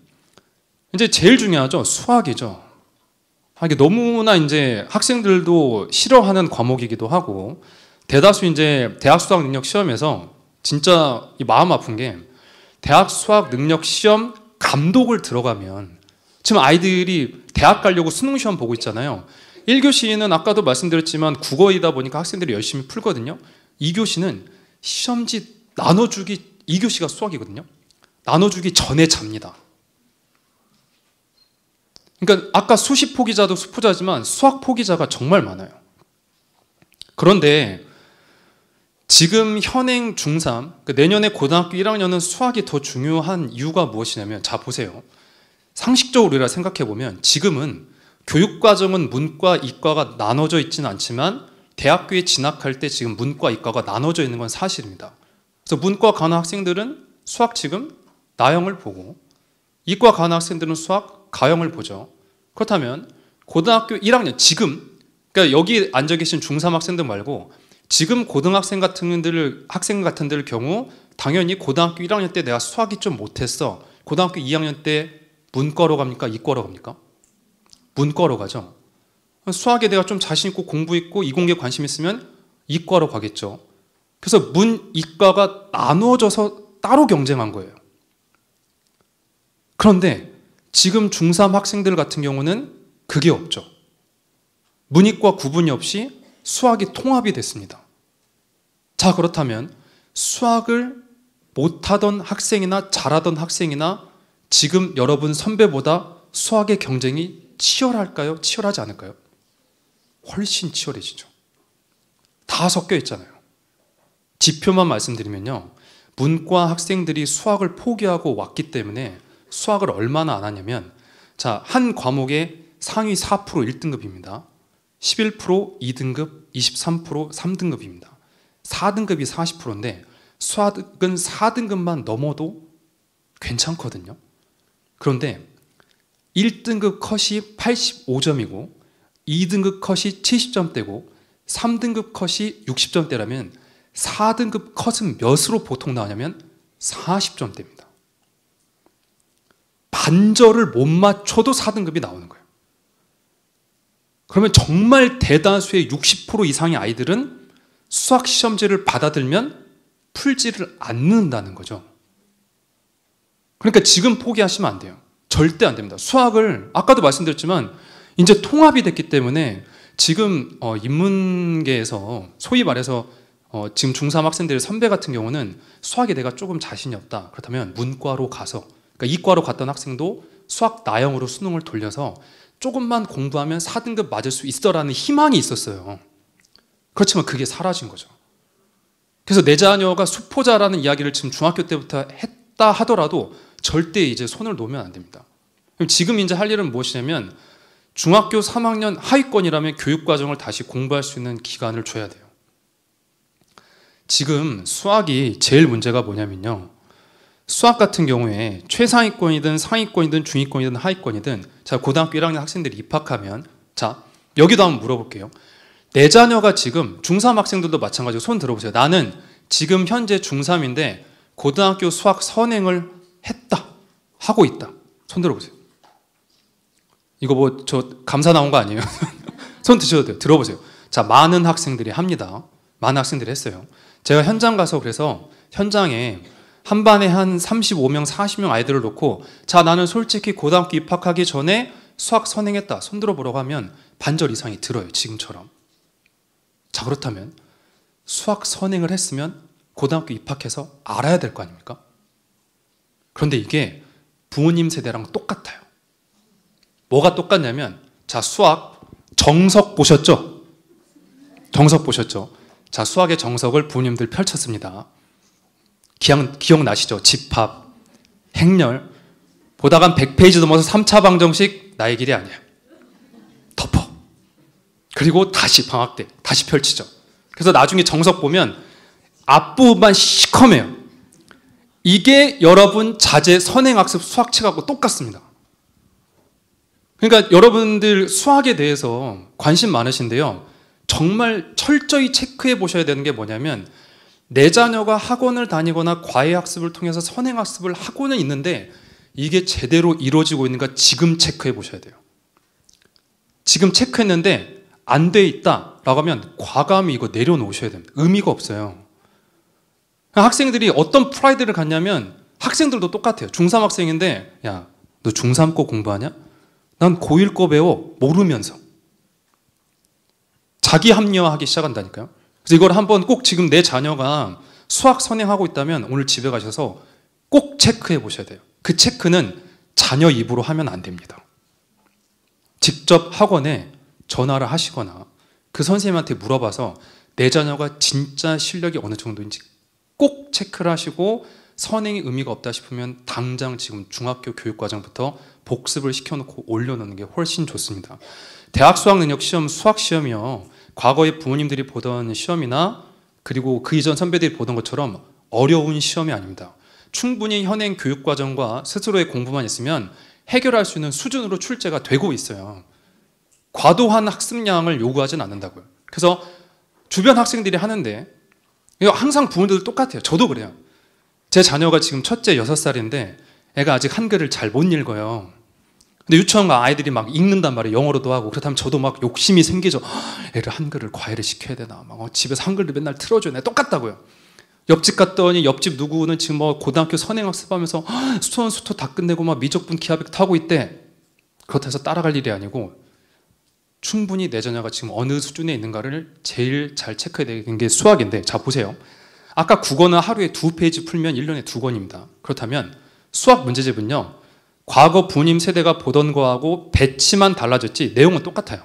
이제 제일 중요하죠. 수학이죠. 아, 이게 너무나 이제 학생들도 싫어하는 과목이기도 하고 대다수 이제 대학 수학 능력 시험에서 진짜 마음 아픈 게 대학 수학 능력 시험 감독을 들어가면 지금 아이들이 대학 가려고 수능 시험 보고 있잖아요. 1교시는 아까도 말씀드렸지만 국어이다 보니까 학생들이 열심히 풀거든요. 2교시는 시험지 나눠주기 2교시가 수학이거든요. 나눠주기 전에 잡니다. 그러니까 아까 수시 포기자도 수포자지만 수학 포기자가 정말 많아요. 그런데 지금 현행 중3, 그 내년에 고등학교 1학년은 수학이 더 중요한 이유가 무엇이냐면 자 보세요. 상식적으로 우리가 생각해 보면 지금은 교육 과정은 문과 이과가 나눠져 있지는 않지만 대학교에 진학할 때 지금 문과 이과가 나눠져 있는 건 사실입니다. 그래서 문과 간호 학생들은 수학 지금 나형을 보고 이과 간호 학생들은 수학 가형을 보죠. 그렇다면 고등학교 1학년 지금 그러니까 여기 앉아 계신 중3 학생들 말고 지금 고등학생 같은 들 학생 같은 들 경우 당연히 고등학교 1학년 때 내가 수학이 좀 못했어. 고등학교 2학년 때 문과로 갑니까? 이과로 갑니까? 문과로 가죠. 수학에 내가 좀 자신 있고 공부 있고 이공계 관심 있으면 이과로 가겠죠. 그래서 문 이과가 나누어져서 따로 경쟁한 거예요. 그런데 지금 중3 학생들 같은 경우는 그게 없죠. 문이과 구분이 없이 수학이 통합이 됐습니다. 자, 그렇다면 수학을 못하던 학생이나 잘하던 학생이나 지금 여러분 선배보다 수학의 경쟁이 치열할까요? 치열하지 않을까요? 훨씬 치열해지죠. 다 섞여 있잖아요. 지표만 말씀드리면요. 문과 학생들이 수학을 포기하고 왔기 때문에 수학을 얼마나 안 하냐면 자, 한 과목에 상위 4% 1등급입니다. 11% 2등급, 23% 3등급입니다. 4등급이 40%인데 수학은 4등급만 넘어도 괜찮거든요. 그런데 1등급 컷이 85점이고 2등급 컷이 70점대고 3등급 컷이 60점대라면 4등급 컷은 몇으로 보통 나오냐면 40점대입니다. 반절을 못 맞춰도 4등급이 나오는 거예요. 그러면 정말 대다수의 60% 이상의 아이들은 수학시험제를 받아들면 풀지를 않는다는 거죠. 그러니까 지금 포기하시면 안 돼요. 절대 안 됩니다. 수학을 아까도 말씀드렸지만 이제 통합이 됐기 때문에 지금 어, 인문계에서 소위 말해서 어, 지금 중3 학생들의 선배 같은 경우는 수학에 내가 조금 자신이 없다. 그렇다면 문과로 가서 그러니까 이과로 갔던 학생도 수학 나형으로 수능을 돌려서 조금만 공부하면 4등급 맞을 수 있어라는 희망이 있었어요. 그렇지만 그게 사라진 거죠. 그래서 내 자녀가 수포자라는 이야기를 지금 중학교 때부터 했다 하더라도 절대 이제 손을 놓으면 안 됩니다. 그럼 지금 이제 할 일은 무엇이냐면 중학교 3학년 하위권이라면 교육과정을 다시 공부할 수 있는 기간을 줘야 돼요. 지금 수학이 제일 문제가 뭐냐면요. 수학 같은 경우에 최상위권이든 상위권이든 중위권이든 하위권이든 자 고등학교 1학년 학생들이 입학하면 자 여기도 한번 물어볼게요. 내 자녀가 지금 중3 학생들도 마찬가지로 손 들어보세요. 나는 지금 현재 중3인데 고등학교 수학 선행을 했다. 하고 있다. 손 들어보세요. 이거 뭐 저 감사 나온 거 아니에요? 손 드셔도 돼요. 들어보세요. 자, 많은 학생들이 합니다. 많은 학생들이 했어요. 제가 현장 가서 그래서 현장에 한 반에 한 35명, 40명 아이들을 놓고 자, 나는 솔직히 고등학교 입학하기 전에 수학 선행했다. 손 들어보라고 하면 반절 이상이 들어요. 지금처럼. 자, 그렇다면 수학 선행을 했으면 고등학교 입학해서 알아야 될 거 아닙니까? 그런데 이게 부모님 세대랑 똑같아요. 뭐가 똑같냐면, 자, 수학, 정석 보셨죠? 정석 보셨죠? 자, 수학의 정석을 부모님들 펼쳤습니다. 기억, 기억나시죠? 집합, 행렬. 보다간 100페이지 넘어서 3차 방정식 나의 길이 아니야. 덮어. 그리고 다시 방학 때 다시 펼치죠. 그래서 나중에 정석 보면 앞부분만 시커매요. 이게 여러분 자제 선행학습 수학책하고 똑같습니다. 그러니까 여러분들 수학에 대해서 관심 많으신데요. 정말 철저히 체크해 보셔야 되는 게 뭐냐면 내 자녀가 학원을 다니거나 과외 학습을 통해서 선행 학습을 하고는 있는데 이게 제대로 이루어지고 있는가 지금 체크해 보셔야 돼요. 지금 체크했는데 안 돼 있다라고 하면 과감히 이거 내려놓으셔야 됩니다. 의미가 없어요. 그러니까 학생들이 어떤 프라이드를 갖냐면 학생들도 똑같아요. 중3 학생인데 야, 너 중3 거 공부하냐? 난 고1 거 배워 모르면서 자기 합리화하기 시작한다니까요. 그래서 이걸 한번 꼭 지금 내 자녀가 수학 선행하고 있다면 오늘 집에 가셔서 꼭 체크해 보셔야 돼요. 그 체크는 자녀 입으로 하면 안 됩니다. 직접 학원에 전화를 하시거나 그 선생님한테 물어봐서 내 자녀가 진짜 실력이 어느 정도인지 꼭 체크를 하시고 선행이 의미가 없다 싶으면 당장 지금 중학교 교육과정부터 복습을 시켜놓고 올려놓는 게 훨씬 좋습니다. 대학 수학 능력 시험, 수학 시험이요. 과거에 부모님들이 보던 시험이나 그리고 그 이전 선배들이 보던 것처럼 어려운 시험이 아닙니다. 충분히 현행 교육과정과 스스로의 공부만 있으면 해결할 수 있는 수준으로 출제가 되고 있어요. 과도한 학습량을 요구하진 않는다고요. 그래서 주변 학생들이 하는데 항상 부모들 님도 똑같아요. 저도 그래요. 제 자녀가 지금 첫째 여섯 살인데 애가 아직 한글을 잘 못 읽어요. 근데 유치원 가 아이들이 막 읽는단 말이에요. 영어로도 하고. 그렇다면 저도 막 욕심이 생기죠. 애를 한글을 과외를 시켜야 되나. 막 집에서 한글을 맨날 틀어줘야 되나. 똑같다고요. 옆집 갔더니 옆집 누구는 지금 뭐 고등학교 선행학습하면서 수원 수토 다 끝내고 막 미적분 기하백 타고 있대. 그렇다고 해서 따라갈 일이 아니고 충분히 내 전야가 지금 어느 수준에 있는가를 제일 잘 체크해야 되는 게 수학인데 자 보세요. 아까 국어는 하루에 두 페이지 풀면 1년에 두 권입니다. 그렇다면 수학 문제집은요. 과거 부님 세대가 보던 거하고 배치만 달라졌지 내용은 똑같아요.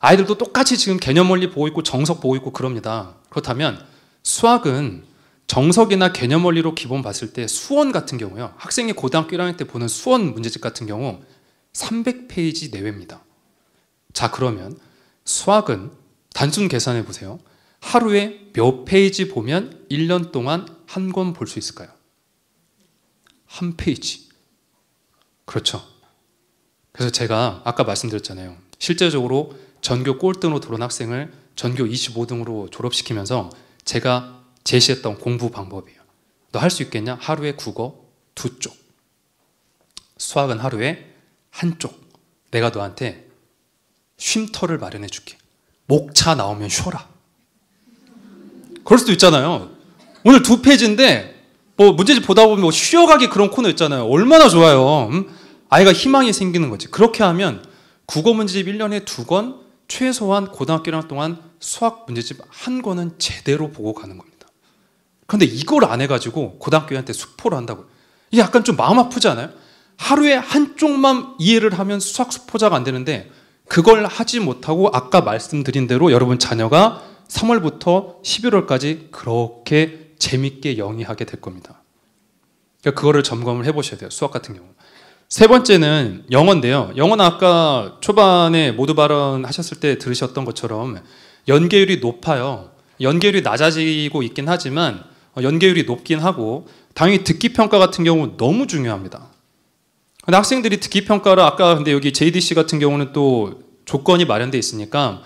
아이들도 똑같이 지금 개념 원리 보고 있고 정석 보고 있고 그럽니다. 그렇다면 수학은 정석이나 개념 원리로 기본 봤을 때 수원 같은 경우요. 학생이 고등학교 1학년 때 보는 수원 문제집 같은 경우 300페이지 내외입니다. 자, 그러면 수학은 단순 계산해 보세요. 하루에 몇 페이지 보면 1년 동안 한 권 볼 수 있을까요? 한 페이지. 그렇죠. 그래서 제가 아까 말씀드렸잖아요. 실제적으로 전교 꼴등으로 들어온 학생을 전교 25등으로 졸업시키면서 제가 제시했던 공부 방법이에요. 너 할 수 있겠냐? 하루에 국어 두 쪽. 수학은 하루에 한 쪽. 내가 너한테 쉼터를 마련해 줄게. 목차 나오면 쉬어라. 그럴 수도 있잖아요. 오늘 두 페이지인데 뭐 문제집 보다 보면 뭐 쉬어가기 그런 코너 있잖아요. 얼마나 좋아요. 음? 아이가 희망이 생기는 거지. 그렇게 하면 국어 문제집 1년에 두 권, 최소한 고등학교 1학년 동안 수학 문제집 한 권은 제대로 보고 가는 겁니다. 그런데 이걸 안 해가지고 고등학교 한테 수포를 한다고. 요 이게 약간 좀 마음 아프지 않아요? 하루에 한쪽만 이해를 하면 수학 수포자가 안 되는데 그걸 하지 못하고 아까 말씀드린 대로 여러분 자녀가 3월부터 11월까지 그렇게 재밌게 영위하게 될 겁니다. 그러니까 그거를 점검을 해보셔야 돼요. 수학 같은 경우. 세 번째는 영어인데요. 영어는 아까 초반에 모두 발언하셨을 때 들으셨던 것처럼 연계율이 높아요. 연계율이 낮아지고 있긴 하지만 어, 연계율이 높긴 하고 당연히 듣기 평가 같은 경우 너무 중요합니다. 근데 학생들이 듣기 평가를 아까 근데 여기 JDC 같은 경우는 또 조건이 마련돼 있으니까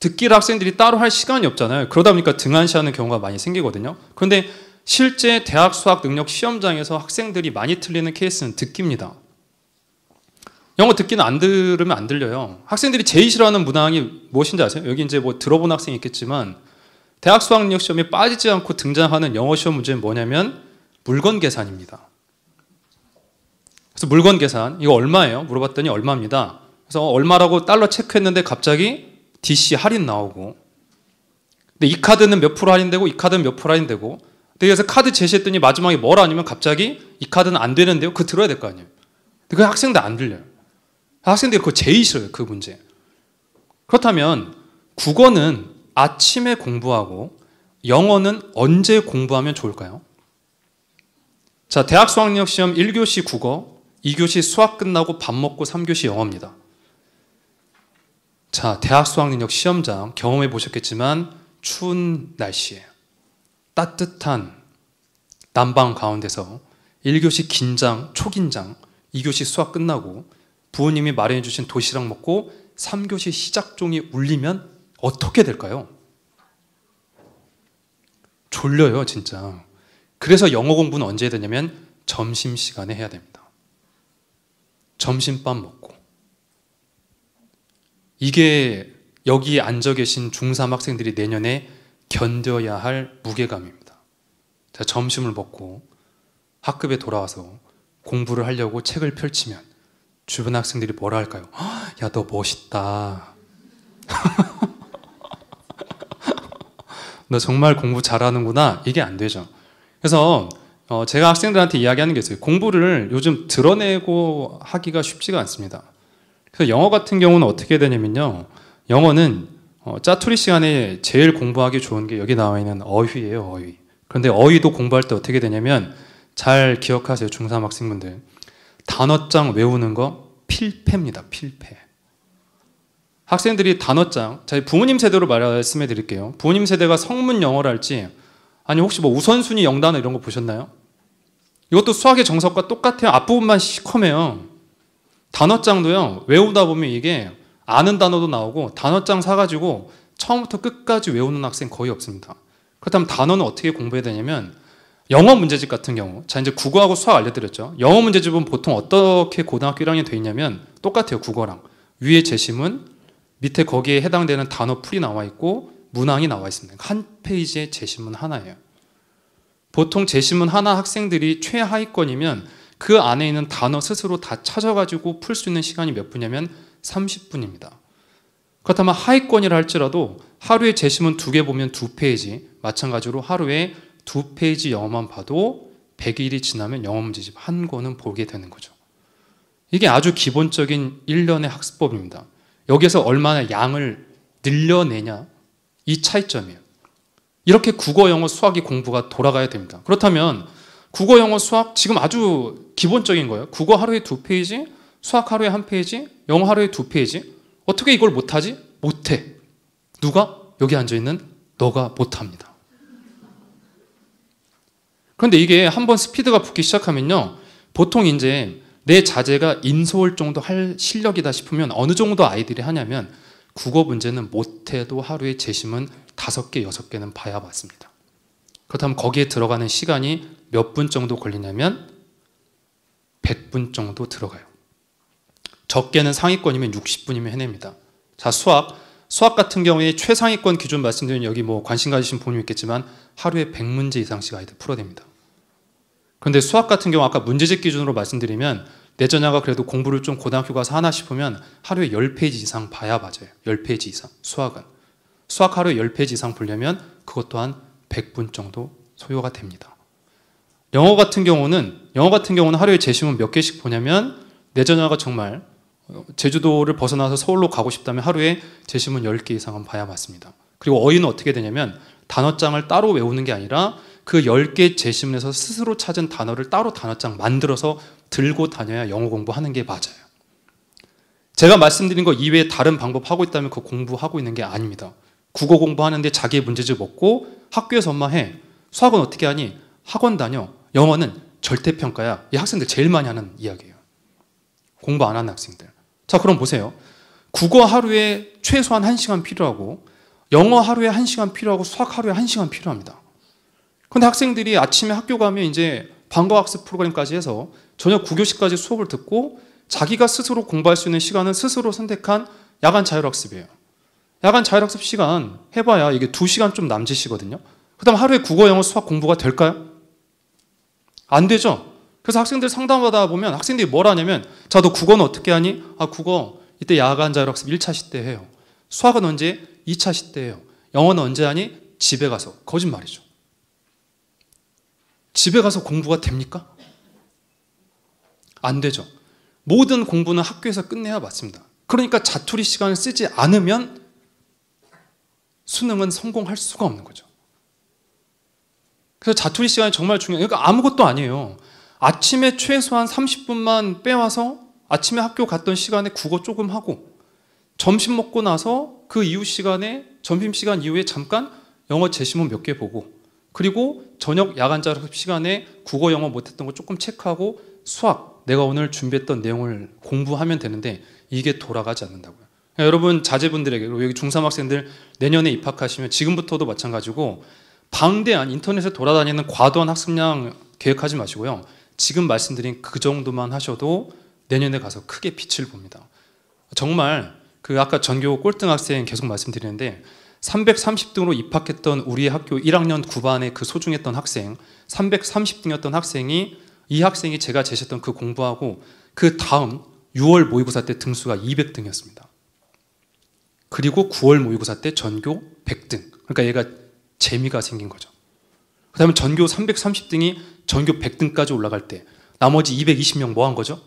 듣기를 학생들이 따로 할 시간이 없잖아요. 그러다 보니까 등한시하는 경우가 많이 생기거든요. 그런데 실제 대학 수학 능력 시험장에서 학생들이 많이 틀리는 케이스는 듣기입니다. 영어 듣기는 안 들으면 안 들려요. 학생들이 제일 싫어하는 문항이 무엇인지 아세요? 여기 이제 뭐 들어본 학생이 있겠지만 대학 수학 능력 시험에 빠지지 않고 등장하는 영어 시험 문제는 뭐냐면 물건 계산입니다. 그래서 물건 계산 이거 얼마예요? 물어봤더니 얼마입니다. 그래서 얼마라고 달러 체크했는데 갑자기 DC 할인 나오고 근데 이 카드는 몇 프로 할인되고 이 카드는 몇 프로 할인되고 근데 그래서 카드 제시했더니 마지막에 뭐라 아니면 갑자기 이 카드는 안 되는데요. 그 들어야 될 거 아니에요. 그 학생들 안 들려요. 학생들이 그거 제일 싫어요. 그 문제. 그렇다면 국어는 아침에 공부하고 영어는 언제 공부하면 좋을까요? 자, 대학 수학력 능 시험 1교시 국어, 2교시 수학 끝나고 밥 먹고 3교시 영어입니다. 자, 대학 수학 능력 시험장 경험해 보셨겠지만 추운 날씨에 따뜻한 난방 가운데서 1교시 긴장, 초긴장, 2교시 수학 끝나고 부모님이 마련해 주신 도시락 먹고 3교시 시작종이 울리면 어떻게 될까요? 졸려요, 진짜. 그래서 영어 공부는 언제 해야 되냐면 점심시간에 해야 됩니다. 점심밥 먹고. 이게 여기 앉아 계신 중3 학생들이 내년에 견뎌야 할 무게감입니다. 자, 점심을 먹고 학급에 돌아와서 공부를 하려고 책을 펼치면 주변 학생들이 뭐라 할까요? 야, 너 멋있다. 너 정말 공부 잘하는구나. 이게 안 되죠. 그래서 어, 제가 학생들한테 이야기하는 게 있어요. 공부를 요즘 드러내고 하기가 쉽지가 않습니다. 그래서 영어 같은 경우는 어떻게 되냐면요. 영어는 어, 짜투리 시간에 제일 공부하기 좋은 게 여기 나와 있는 어휘예요, 어휘. 그런데 어휘도 공부할 때 어떻게 되냐면 잘 기억하세요, 중3 학생분들. 단어장 외우는 거 필패입니다, 필패. 학생들이 단어장, 저희 부모님 세대로 말씀해 드릴게요. 부모님 세대가 성문 영어랄지, 아니 혹시 뭐 우선순위 영단어 이런 거 보셨나요? 이것도 수학의 정석과 똑같아요. 앞부분만 시커매요. 단어장도요. 외우다 보면 이게 아는 단어도 나오고 단어장 사가지고 처음부터 끝까지 외우는 학생 거의 없습니다. 그렇다면 단어는 어떻게 공부해야 되냐면 영어 문제집 같은 경우 자 이제 국어하고 수학 알려드렸죠. 영어 문제집은 보통 어떻게 고등학교 1학년이 어 있냐면 똑같아요. 국어랑 위에 제시문 밑에 거기에 해당되는 단어 풀이 나와 있고 문항이 나와 있습니다. 한 페이지에 제시문 하나예요. 보통 제시문 하나 학생들이 최하위권이면 그 안에 있는 단어 스스로 다 찾아가지고 풀 수 있는 시간이 몇 분이냐면 30분입니다. 그렇다면 하위권이라 할지라도 하루에 제시문 두 개 보면 두 페이지, 마찬가지로 하루에 두 페이지 영어만 봐도 100일이 지나면 영어 문제집 한 권은 보게 되는 거죠. 이게 아주 기본적인 1년의 학습법입니다. 여기에서 얼마나 양을 늘려내냐, 이 차이점이에요. 이렇게 국어, 영어, 수학이 공부가 돌아가야 됩니다. 그렇다면 국어, 영어, 수학 지금 아주 기본적인 거예요. 국어 하루에 두 페이지, 수학 하루에 한 페이지, 영어 하루에 두 페이지. 어떻게 이걸 못하지? 못해. 누가? 여기 앉아있는 너가 못합니다. 그런데 이게 한번 스피드가 붙기 시작하면요. 보통 이제 내 자제가 인서울 정도 할 실력이다 싶으면 어느 정도 아이들이 하냐면 국어 문제는 못해도 하루에 재심은 다섯 개, 여섯 개는 봐야 맞습니다. 그렇다면 거기에 들어가는 시간이 몇 분 정도 걸리냐면 100분 정도 들어가요. 적게는 상위권이면 60분이면 해냅니다. 자, 수학. 수학 같은 경우에 최상위권 기준 말씀드린 여기 뭐 관심 가지신 분이 있겠지만 하루에 100문제 이상씩 아이들 풀어냅니다. 그런데 수학 같은 경우 아까 문제집 기준으로 말씀드리면 내전야가 그래도 공부를 좀 고등학교 가서 하나 싶으면 하루에 10페이지 이상 봐야 맞아요. 10페이지 이상. 수학은. 수학 하루 10페이지 이상 보려면 그것 또한 100분 정도 소요가 됩니다. 영어 같은 경우는 영어 같은 경우는 하루에 제시문 몇 개씩 보냐면 내 전화가 정말 어, 제주도를 벗어나서 서울로 가고 싶다면 하루에 제시문 10개 이상은 봐야 맞습니다. 그리고 어휘는 어떻게 되냐면 단어장을 따로 외우는 게 아니라 그 10개 제시문에서 스스로 찾은 단어를 따로 단어장 만들어서 들고 다녀야 영어 공부하는 게 맞아요. 제가 말씀드린 거 이외에 다른 방법 하고 있다면 그 공부하고 있는 게 아닙니다. 국어 공부하는데 자기의 문제집 먹고 학교에서 엄마 해. 수학은 어떻게 하니? 학원 다녀. 영어는 절대평가야. 이 학생들 제일 많이 하는 이야기예요. 공부 안 하는 학생들. 자, 그럼 보세요. 국어 하루에 최소한 1시간 필요하고 영어 하루에 1시간 필요하고 수학 하루에 1시간 필요합니다. 근데 학생들이 아침에 학교 가면 이제 방과학습 프로그램까지 해서 저녁 9교시까지 수업을 듣고 자기가 스스로 공부할 수 있는 시간은 스스로 선택한 야간 자율학습이에요. 야간 자율학습 시간 해봐야 이게 2시간 좀 남짓이거든요. 그 다음 하루에 국어, 영어, 수학 공부가 될까요? 안 되죠. 그래서 학생들 상담하다 보면 학생들이 뭘 하냐면 자, 도 국어는 어떻게 하니? 아, 국어 이때 야간 자율학습 1차 시때 해요. 수학은 언제? 2차 시때 해요. 영어는 언제 하니? 집에 가서. 거짓말이죠. 집에 가서 공부가 됩니까? 안 되죠. 모든 공부는 학교에서 끝내야 맞습니다. 그러니까 자투리 시간을 쓰지 않으면 수능은 성공할 수가 없는 거죠. 그래서 자투리 시간이 정말 중요해요. 그러니까 아무것도 아니에요. 아침에 최소한 30분만 빼와서 아침에 학교 갔던 시간에 국어 조금 하고 점심 먹고 나서 그 이후 시간에 점심 시간 이후에 잠깐 영어 제시문 몇 개 보고 그리고 저녁 야간 자습 시간에 국어 영어 못했던 거 조금 체크하고 수학 내가 오늘 준비했던 내용을 공부하면 되는데 이게 돌아가지 않는다고요. 네, 여러분 자제분들에게 여기 중3 학생들 내년에 입학하시면 지금부터도 마찬가지고 방대한 인터넷에 돌아다니는 과도한 학습량 계획하지 마시고요. 지금 말씀드린 그 정도만 하셔도 내년에 가서 크게 빛을 봅니다. 정말 그 아까 전교 꼴등 학생 계속 말씀드리는데 330등으로 입학했던 우리 학교 1학년 9반의 그 소중했던 학생 330등이었던 학생이 이 학생이 제가 제시했던 그 공부하고 그 다음 6월 모의고사 때 등수가 200등이었습니다. 그리고 9월 모의고사 때 전교 100등. 그러니까 얘가 재미가 생긴 거죠. 그 다음에 전교 330등이 전교 100등까지 올라갈 때 나머지 220명 뭐 한 거죠?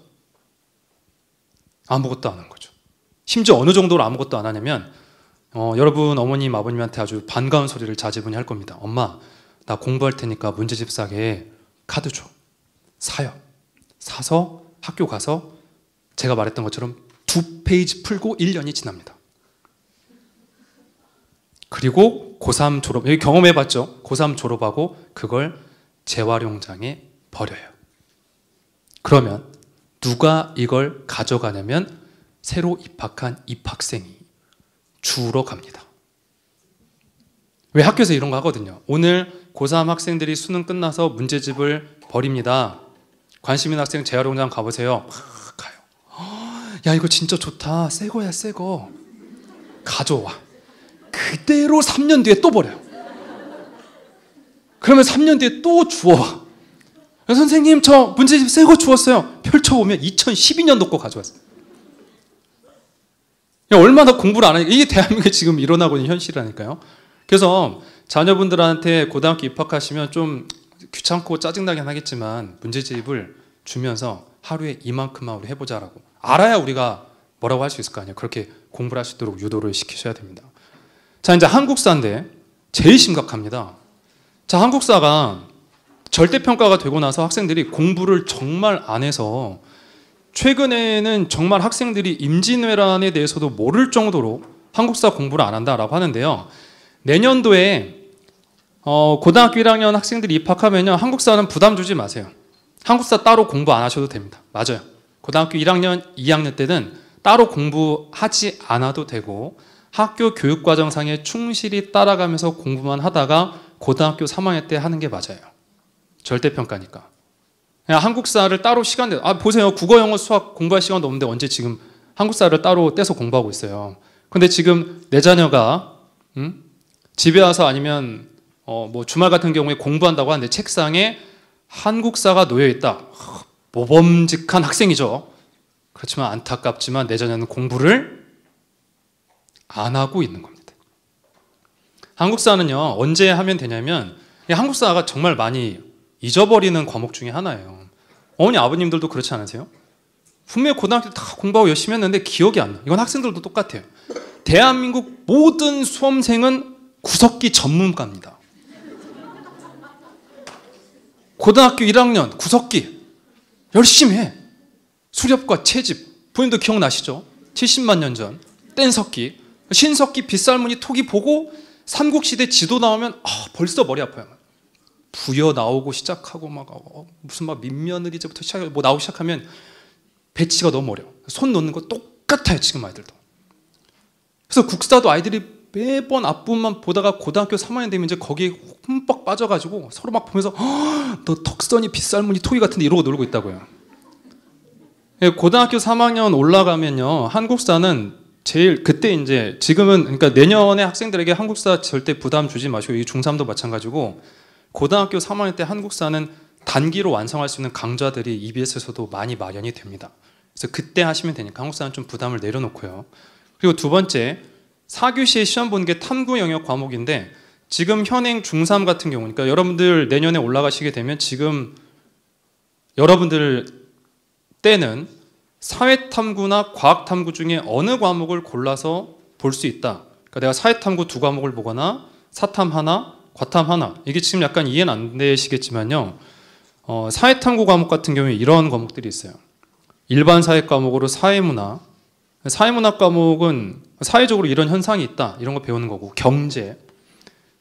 아무것도 안 한 거죠. 심지어 어느 정도로 아무것도 안 하냐면 어, 여러분 어머님 아버님한테 아주 반가운 소리를 자제분이 할 겁니다. 엄마 나 공부할 테니까 문제집 싸게 카드 줘. 사요. 사서 학교 가서 제가 말했던 것처럼 두 페이지 풀고 1년이 지납니다. 그리고 고3 졸업, 여기 경험해봤죠? 고3 졸업하고 그걸 재활용장에 버려요. 그러면 누가 이걸 가져가냐면 새로 입학한 입학생이 주러 갑니다. 왜 학교에서 이런 거 하거든요. 오늘 고3 학생들이 수능 끝나서 문제집을 버립니다. 관심 있는 학생 재활용장 가보세요. 가요. 야 이거 진짜 좋다. 새 거야 새 거. 가져와. 그대로 3년 뒤에 또 버려요. 그러면 3년 뒤에 또 주워. 선생님, 저 문제집 새 거 주웠어요. 펼쳐보면 2012년도 거 가져왔어요. 얼마나 공부를 안 하니까. 이게 대한민국에 지금 일어나고 있는 현실이라니까요. 그래서 자녀분들한테 고등학교 입학하시면 좀 귀찮고 짜증나긴 하겠지만 문제집을 주면서 하루에 이만큼만 우리 해보자라고. 알아야 우리가 뭐라고 할 수 있을 거 아니에요. 그렇게 공부를 할수 있도록 유도를 시키셔야 됩니다. 자, 이제 한국사인데 제일 심각합니다. 자, 한국사가 절대평가가 되고 나서 학생들이 공부를 정말 안 해서 최근에는 정말 학생들이 임진왜란에 대해서도 모를 정도로 한국사 공부를 안 한다라고 하는데요. 내년도에 어, 고등학교 1학년 학생들이 입학하면요. 한국사는 부담 주지 마세요. 한국사 따로 공부 안 하셔도 됩니다. 맞아요. 고등학교 1학년, 2학년 때는 따로 공부하지 않아도 되고 학교 교육 과정상에 충실히 따라가면서 공부만 하다가 고등학교 3학년 때 하는 게 맞아요. 절대평가니까. 그냥 한국사를 따로 시간 내, 아, 보세요. 국어, 영어, 수학 공부할 시간도 없는데 언제 지금 한국사를 따로 떼서 공부하고 있어요. 근데 지금 내 자녀가, 음? 집에 와서 아니면, 어, 뭐 주말 같은 경우에 공부한다고 하는데 책상에 한국사가 놓여 있다. 모범직한 학생이죠. 그렇지만 안타깝지만 내 자녀는 공부를 안 하고 있는 겁니다. 한국사는요, 언제 하면 되냐면, 한국사가 정말 많이 잊어버리는 과목 중에 하나예요. 어머니, 아버님들도 그렇지 않으세요? 분명히 고등학교 때다 공부하고 열심히 했는데 기억이 안 나. 이건 학생들도 똑같아요. 대한민국 모든 수험생은 구석기 전문가입니다. 고등학교 1학년 구석기 열심히 해. 수렵과 채집. 부인도 기억나시죠? 70만 년 전. 뗀석기. 신석기 빗살무늬 토기 보고 삼국시대 지도 나오면 아, 벌써 머리 아파요. 부여 나오고 시작하고 막 어, 무슨 막 민며느리제부터 시작하고 뭐 나오기 시작하면 배치가 너무 어려워. 손 놓는 거 똑같아요 지금 아이들도. 그래서 국사도 아이들이 매번 앞부분만 보다가 고등학교 3학년 되면 이제 거기에 흠뻑 빠져가지고 서로 막 보면서 너 턱선이 빗살무늬 토기 같은데 이러고 놀고 있다고요. 예, 고등학교 3학년 올라가면요 한국사는 제일 그때 이제 지금은 그러니까 내년에 학생들에게 한국사 절대 부담 주지 마시고 이 중3도 마찬가지고 고등학교 3학년 때 한국사는 단기로 완성할 수 있는 강좌들이 EBS에서도 많이 마련이 됩니다. 그래서 그때 하시면 되니까 한국사는 좀 부담을 내려놓고요. 그리고 두 번째 4교시에 시험 보는 게 탐구 영역 과목인데 지금 현행 중3 같은 경우 그러니까 여러분들 내년에 올라가시게 되면 지금 여러분들 때는 사회탐구나 과학탐구 중에 어느 과목을 골라서 볼 수 있다. 그러니까 내가 사회탐구 두 과목을 보거나 사탐 하나, 과탐 하나. 이게 지금 약간 이해는 안 되시겠지만요. 어, 사회탐구 과목 같은 경우에 이런 과목들이 있어요. 일반 사회 과목으로 사회문화. 사회문화 과목은 사회적으로 이런 현상이 있다. 이런 거 배우는 거고. 경제,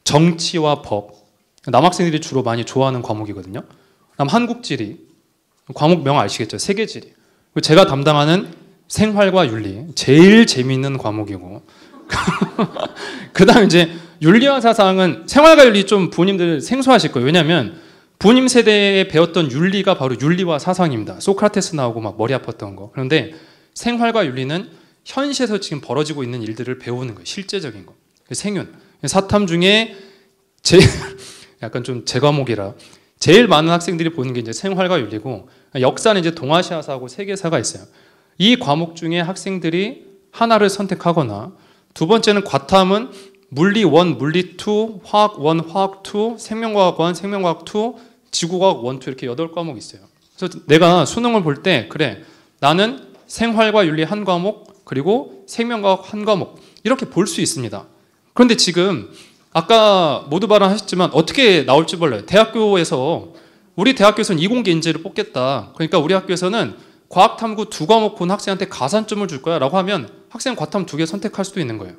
정치와 법. 남학생들이 주로 많이 좋아하는 과목이거든요. 그다음 한국지리. 과목명 아시겠죠? 세계지리. 제가 담당하는 생활과 윤리 제일 재미있는 과목이고 그다음 이제 윤리와 사상은 생활과 윤리 좀부님들 생소하실 거예요. 왜냐하면 부님 세대에 배웠던 윤리가 바로 윤리와 사상입니다. 소크라테스 나오고 막 머리 아팠던 거. 그런데 생활과 윤리는 현실에서 지금 벌어지고 있는 일들을 배우는 거예요. 실제적인 거. 생윤 사탐 중에 제 약간 좀 제 과목이라 제일 많은 학생들이 보는 게 이제 생활과 윤리고 역사는 이제 동아시아사하고 세계사가 있어요. 이 과목 중에 학생들이 하나를 선택하거나 두 번째는 과탐은 물리 1, 물리 2, 화학 1, 화학 2, 생명과학 1, 생명과학 2, 지구과학 1, 2 이렇게 8과목이 있어요. 그래서 내가 수능을 볼 때 그래 나는 생활과 윤리 한 과목 그리고 생명과학 한 과목 이렇게 볼 수 있습니다. 그런데 지금 아까 모두 발언하셨지만 어떻게 나올지 몰라요. 대학교에서 우리 대학교에서는 이공계 인재를 뽑겠다. 그러니까 우리 학교에서는 과학탐구 두 과목 본 학생한테 가산점을 줄 거야 라고 하면 학생 과탐 두 개 선택할 수도 있는 거예요.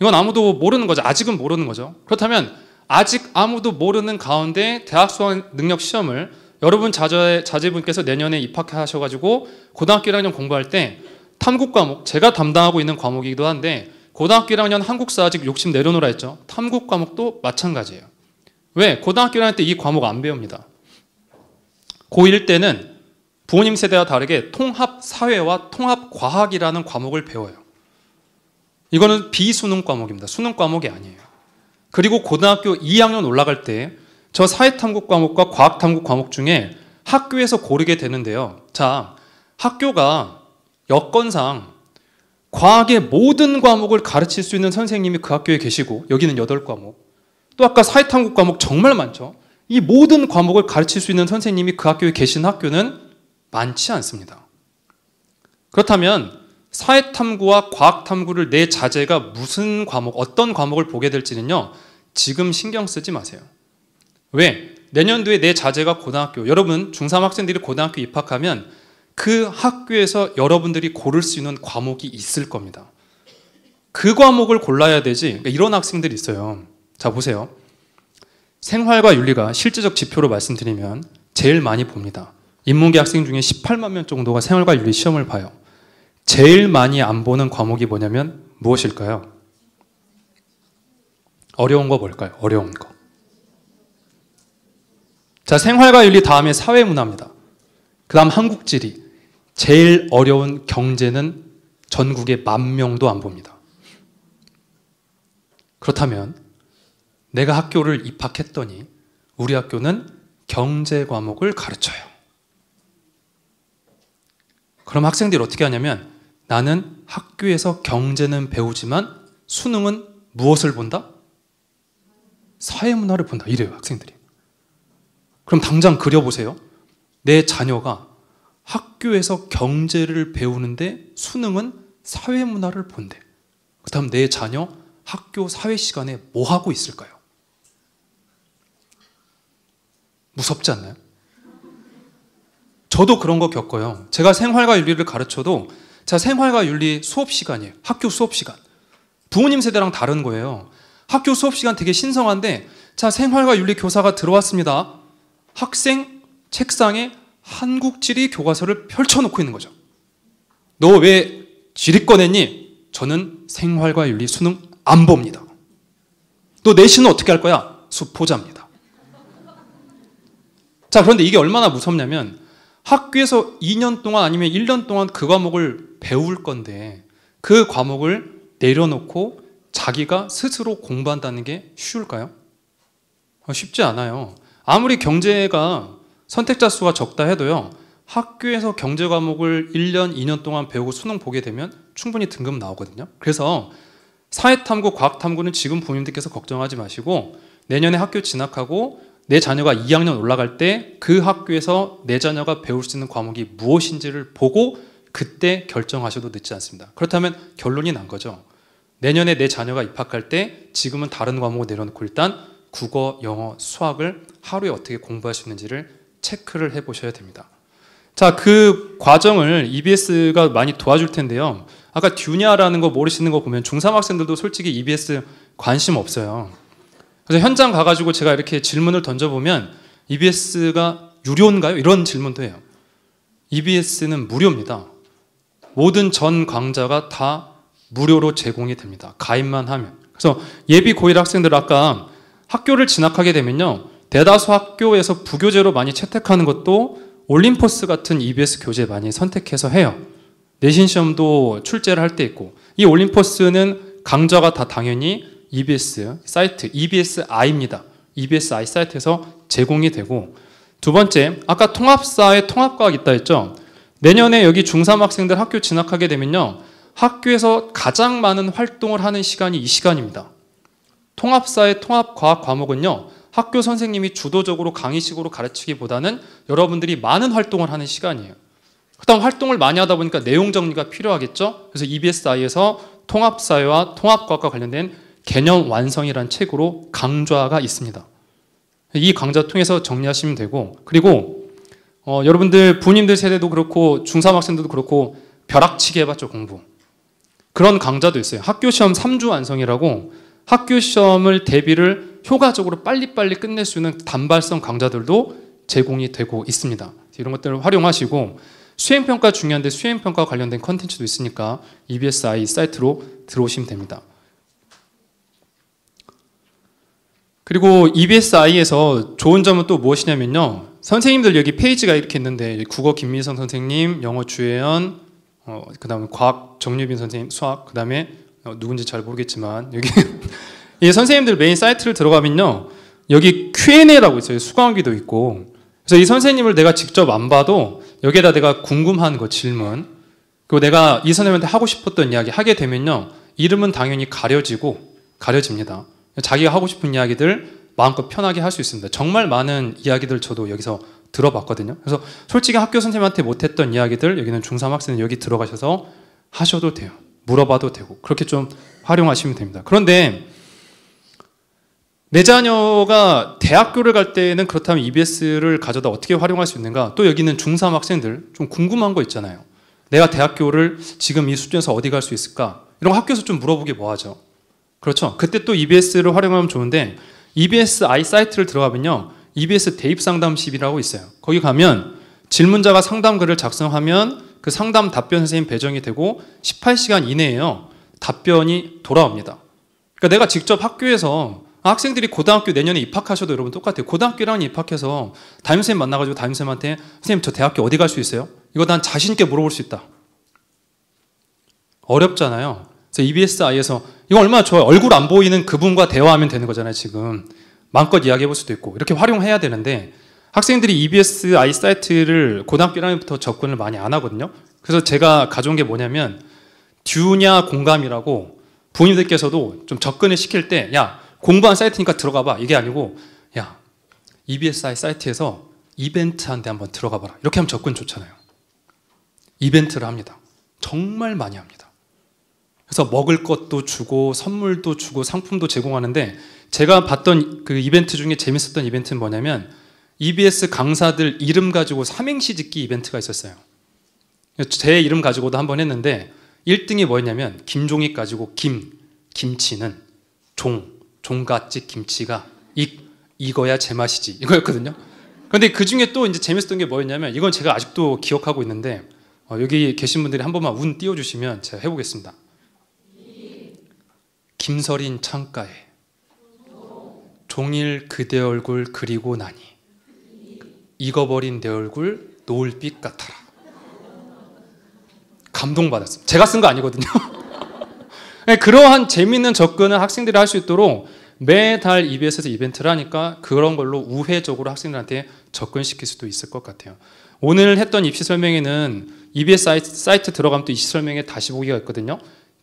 이건 아무도 모르는 거죠. 아직은 모르는 거죠. 그렇다면 아직 아무도 모르는 가운데 대학 수학 능력 시험을 여러분 자제, 자제분께서 내년에 입학하셔가지고 고등학교 1학년 공부할 때 탐구 과목, 제가 담당하고 있는 과목이기도 한데 고등학교 1학년 한국사 아직 욕심 내려놓으라 했죠. 탐구 과목도 마찬가지예요. 왜? 고등학교 다닐 때이 과목 안 배웁니다. 고1 때는 부모님 세대와 다르게 통합사회와 통합과학이라는 과목을 배워요. 이거는 비수능 과목입니다. 수능 과목이 아니에요. 그리고 고등학교 2학년 올라갈 때 저 사회탐구 과목과 과학탐구 과목 중에 학교에서 고르게 되는데요. 자, 학교가 여건상 과학의 모든 과목을 가르칠 수 있는 선생님이 그 학교에 계시고 여기는 8과목 또 아까 사회탐구 과목 정말 많죠. 이 모든 과목을 가르칠 수 있는 선생님이 그 학교에 계신 학교는 많지 않습니다. 그렇다면 사회탐구와 과학탐구를 내 자제가 무슨 과목, 어떤 과목을 보게 될지는요, 지금 신경 쓰지 마세요. 왜? 내년도에 내 자제가 고등학교, 여러분, 중3 학생들이 고등학교 입학하면 그 학교에서 여러분들이 고를 수 있는 과목이 있을 겁니다. 그 과목을 골라야 되지, 그러니까 이런 학생들이 있어요. 자, 보세요. 생활과 윤리가 실제적 지표로 말씀드리면 제일 많이 봅니다. 인문계 학생 중에 18만 명 정도가 생활과 윤리 시험을 봐요. 제일 많이 안 보는 과목이 뭐냐면 무엇일까요? 어려운 거 뭘까요? 어려운 거. 자, 생활과 윤리 다음에 사회문화입니다. 그 다음 한국지리. 제일 어려운 경제는 전국에 만 명도 안 봅니다. 그렇다면 내가 학교를 입학했더니 우리 학교는 경제 과목을 가르쳐요. 그럼 학생들이 어떻게 하냐면 나는 학교에서 경제는 배우지만 수능은 무엇을 본다? 사회문화를 본다. 이래요, 학생들이. 그럼 당장 그려보세요. 내 자녀가 학교에서 경제를 배우는데 수능은 사회문화를 본대. 그 다음 내 자녀 학교 사회 시간에 뭐 하고 있을까요? 무섭지 않나요? 저도 그런 거 겪어요. 제가 생활과 윤리를 가르쳐도 자, 생활과 윤리 수업 시간이에요. 학교 수업 시간. 부모님 세대랑 다른 거예요. 학교 수업 시간 되게 신성한데 자, 생활과 윤리 교사가 들어왔습니다. 학생 책상에 한국 지리 교과서를 펼쳐놓고 있는 거죠. 너 왜 지리 꺼냈니? 저는 생활과 윤리 수능 안 봅니다. 너 내신은 어떻게 할 거야? 수포자입니다. 자, 그런데 이게 얼마나 무섭냐면 학교에서 2년 동안 아니면 1년 동안 그 과목을 배울 건데 그 과목을 내려놓고 자기가 스스로 공부한다는 게 쉬울까요? 어, 쉽지 않아요. 아무리 경제가 선택자 수가 적다 해도요. 학교에서 경제 과목을 1년, 2년 동안 배우고 수능 보게 되면 충분히 등급 나오거든요. 그래서 사회탐구, 과학탐구는 지금 부모님들께서 걱정하지 마시고 내년에 학교 진학하고 내 자녀가 2학년 올라갈 때 그 학교에서 내 자녀가 배울 수 있는 과목이 무엇인지를 보고 그때 결정하셔도 늦지 않습니다. 그렇다면 결론이 난 거죠. 내년에 내 자녀가 입학할 때 지금은 다른 과목을 내려놓고 일단 국어, 영어, 수학을 하루에 어떻게 공부할 수 있는지를 체크를 해보셔야 됩니다. 자, 그 과정을 EBS가 많이 도와줄 텐데요. 아까 듀냐라는 거 모르시는 거 보면 중3 학생들도 솔직히 EBS 관심 없어요. 그래서 현장 가가지고 제가 이렇게 질문을 던져보면 EBS가 유료인가요? 이런 질문도 해요. EBS는 무료입니다. 모든 전 강좌가 다 무료로 제공이 됩니다. 가입만 하면. 그래서 예비 고1 학생들 아까 학교를 진학하게 되면요. 대다수 학교에서 부교재로 많이 채택하는 것도 올림포스 같은 EBS 교재 많이 선택해서 해요. 내신 시험도 출제를 할 때 있고 이 올림포스는 강좌가 다 당연히 EBS 사이트, EBSI입니다. EBSI 사이트에서 제공이 되고 두 번째, 아까 통합사의 통합과학 있다 했죠? 내년에 여기 중3 학생들 학교 진학하게 되면요. 학교에서 가장 많은 활동을 하는 시간이 이 시간입니다. 통합사의 통합과학 과목은요. 학교 선생님이 주도적으로 강의식으로 가르치기보다는 여러분들이 많은 활동을 하는 시간이에요. 그다음 활동을 많이 하다 보니까 내용 정리가 필요하겠죠? 그래서 EBSI에서 통합사회와 통합과학과 관련된 개념 완성이란 책으로 강좌가 있습니다. 이 강좌 통해서 정리하시면 되고 그리고 어, 여러분들 부님들 세대도 그렇고 중3 학생들도 그렇고 벼락치기 해봤죠 공부 그런 강좌도 있어요 학교 시험 3주 완성이라고 학교 시험을 대비를 효과적으로 빨리빨리 끝낼 수 있는 단발성 강좌들도 제공이 되고 있습니다 이런 것들을 활용하시고 수행평가 중요한데 수행평가 관련된 컨텐츠도 있으니까 EBSI 사이트로 들어오시면 됩니다 그리고 EBSI에서 좋은 점은 또 무엇이냐면요. 선생님들 여기 페이지가 이렇게 있는데 국어 김민성 선생님, 영어 주혜연, 어, 그다음에 과학 정유빈 선생님, 수학, 그다음에 어, 누군지 잘 모르겠지만 여기 이 선생님들 메인 사이트를 들어가면요. 여기 Q&A라고 있어요. 수강기도 있고. 그래서 이 선생님을 내가 직접 안 봐도 여기에다 내가 궁금한 거 질문 그리고 내가 이 선생님한테 하고 싶었던 이야기 하게 되면요. 이름은 당연히 가려지고 가려집니다. 자기가 하고 싶은 이야기들 마음껏 편하게 할 수 있습니다. 정말 많은 이야기들 저도 여기서 들어봤거든요. 그래서 솔직히 학교 선생님한테 못했던 이야기들 여기는 중3 학생은 여기 들어가셔서 하셔도 돼요. 물어봐도 되고 그렇게 좀 활용하시면 됩니다. 그런데 내 자녀가 대학교를 갈 때는 그렇다면 EBS를 가져다 어떻게 활용할 수 있는가? 또 여기는 중3 학생들 좀 궁금한 거 있잖아요. 내가 대학교를 지금 이 수준에서 어디 갈 수 있을까? 이런 거 학교에서 좀물어보게 뭐하죠. 그렇죠. 그때 또 EBS를 활용하면 좋은데 EBS 아이 사이트를 들어가면요. EBS 대입 상담실이라고 있어요. 거기 가면 질문자가 상담글을 작성하면 그 상담 답변 선생님 배정이 되고 18시간 이내에요. 답변이 돌아옵니다. 그러니까 내가 직접 학교에서 아, 학생들이 고등학교 내년에 입학하셔도 여러분 똑같아요. 고등학교랑 입학해서 담임선생님 만나가지고 담임선생님한테 선생님 저 대학교 어디 갈 수 있어요? 이거 난 자신있게 물어볼 수 있다. 어렵잖아요. 그래서 EBSI에서 이거 얼마나 좋아요. 얼굴 안 보이는 그분과 대화하면 되는 거잖아요, 지금. 마음껏 이야기해 볼 수도 있고. 이렇게 활용해야 되는데 학생들이 e b s 아이 사이트를 고등학교 1학년부터 접근을 많이 안 하거든요. 그래서 제가 가져온 게 뭐냐면 듀냐 공감이라고 부모님들께서도 좀 접근을 시킬 때 야, 공부한 사이트니까 들어가 봐. 이게 아니고 야, e b s 아이 사이트에서 이벤트 한데 한번 들어가 봐라. 이렇게 하면 접근 좋잖아요. 이벤트를 합니다. 정말 많이 합니다. 그래서 먹을 것도 주고 선물도 주고 상품도 제공하는데 제가 봤던 그 이벤트 중에 재밌었던 이벤트는 뭐냐면 EBS 강사들 이름 가지고 삼행시 짓기 이벤트가 있었어요. 제 이름 가지고도 한 번 했는데 1등이 뭐였냐면 김종익 가지고 김, 김치는 종, 종갓집 김치가 익, 익어야 제맛이지 이거였거든요. 그런데 그 중에 또 이제 재밌었던 게 뭐였냐면 이건 제가 아직도 기억하고 있는데 어, 여기 계신 분들이 한 번만 운 띄워주시면 제가 해보겠습니다. 김설인 창가에 종일 그대 얼굴 그리고 나니 익어버린 내 얼굴 노을빛 같아라 감동받았습니다. 제가 쓴 거 아니거든요. 네, 그러한 재미있는 접근을 학생들이 할 수 있도록 매달 EBS에서 이벤트를 하니까 그런 걸로 우회적으로 학생들한테 접근시킬 수도 있을 것 같아요. 오늘 했던 입시 설명회는 EBS 사이트, 들어가면 또 입시 설명회 다시 보기가 있거든요.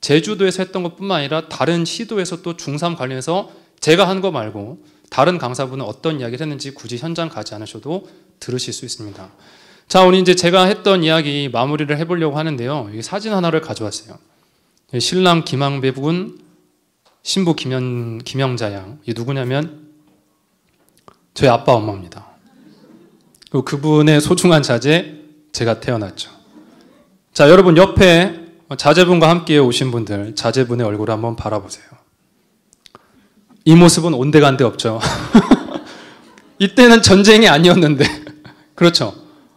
제주도에서 했던 것뿐만 아니라 다른 시도에서 또 중3 관련해서 제가 한 거 말고 다른 강사분은 어떤 이야기를 했는지 굳이 현장 가지 않으셔도 들으실 수 있습니다. 자, 오늘 이제 제가 했던 이야기 마무리를 해보려고 하는데요. 사진 하나를 가져왔어요. 신랑 김항배 부군, 신부 김현, 김영자 양. 이 누구냐면 저희 아빠 엄마입니다. 그리고 그분의 소중한 자제 제가 태어났죠. 자, 여러분 옆에 어, 자제분과 함께 오신 분들 자제분의 얼굴을 한번 바라보세요. 이 모습은 온데간데 없죠. 이때는 전쟁이 아니었는데 그렇죠.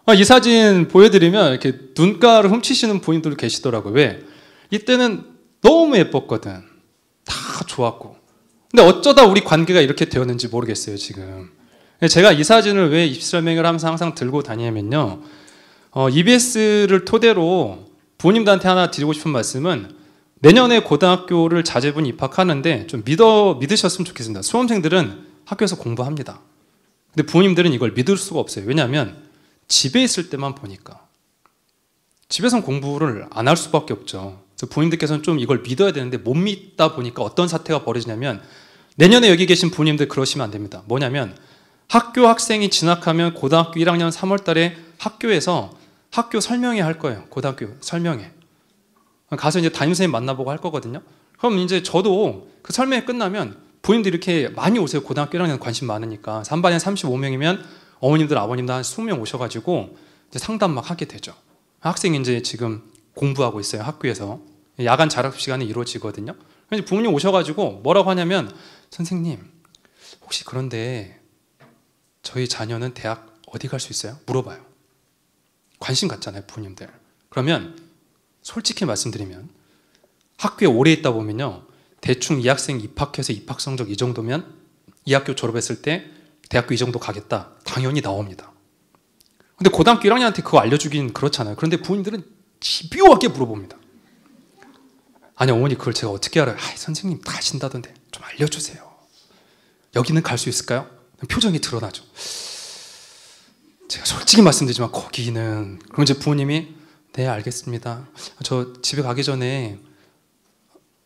어, 이 사진 보여드리면 이렇게 눈가를 훔치시는 부들 계시더라고요. 왜? 이때는 너무 예뻤거든. 다 좋았고. 근데 어쩌다 우리 관계가 이렇게 되었는지 모르겠어요, 지금. 제가 이 사진을 왜 입설명을 하면서 항상 들고 다니냐면요. 어, EBS를 토대로 부모님들한테 하나 드리고 싶은 말씀은 내년에 고등학교를 자제분 입학하는데 좀 믿어 믿으셨으면 좋겠습니다. 수험생들은 학교에서 공부합니다. 근데 부모님들은 이걸 믿을 수가 없어요. 왜냐하면 집에 있을 때만 보니까 집에선 공부를 안 할 수밖에 없죠. 그래서 부모님들께서는 좀 이걸 믿어야 되는데 못 믿다 보니까 어떤 사태가 벌어지냐면 내년에 여기 계신 부모님들 그러시면 안 됩니다. 뭐냐면 학교 학생이 진학하면 고등학교 1학년 3월 달에 학교에서 학교 설명회 할 거예요. 고등학교 설명회. 가서 이제 담임 선생님 만나보고 할 거거든요. 그럼 이제 저도 그 설명회 끝나면 부인들 이렇게 많이 오세요. 고등학교 랑 관심 많으니까. 3반에 35명이면 어머님들, 아버님들 한 20명 오셔가지고 상담 막 하게 되죠. 학생이 이제 지금 공부하고 있어요. 학교에서. 야간 자락 시간이 이루어지거든요. 그래서 부모님 오셔가지고 뭐라고 하냐면 선생님 혹시 그런데 저희 자녀는 대학 어디 갈 수 있어요? 물어봐요. 관심 갖잖아요, 부모님들. 그러면 솔직히 말씀드리면 학교에 오래 있다 보면요. 대충 이 학생 입학해서 입학 성적 이 정도면 이 학교 졸업했을 때 대학교 이 정도 가겠다. 당연히 나옵니다. 근데 고등학교 1학년한테 그거 알려주긴 그렇잖아요. 그런데 부모님들은 집요하게 물어봅니다. 아니 어머니 그걸 제가 어떻게 알아요? 아이, 선생님 다 아신다던데 좀 알려주세요. 여기는 갈 수 있을까요? 표정이 드러나죠. 제가 솔직히 말씀드리지만 거기는 그럼 이제 부모님이 네 알겠습니다. 저 집에 가기 전에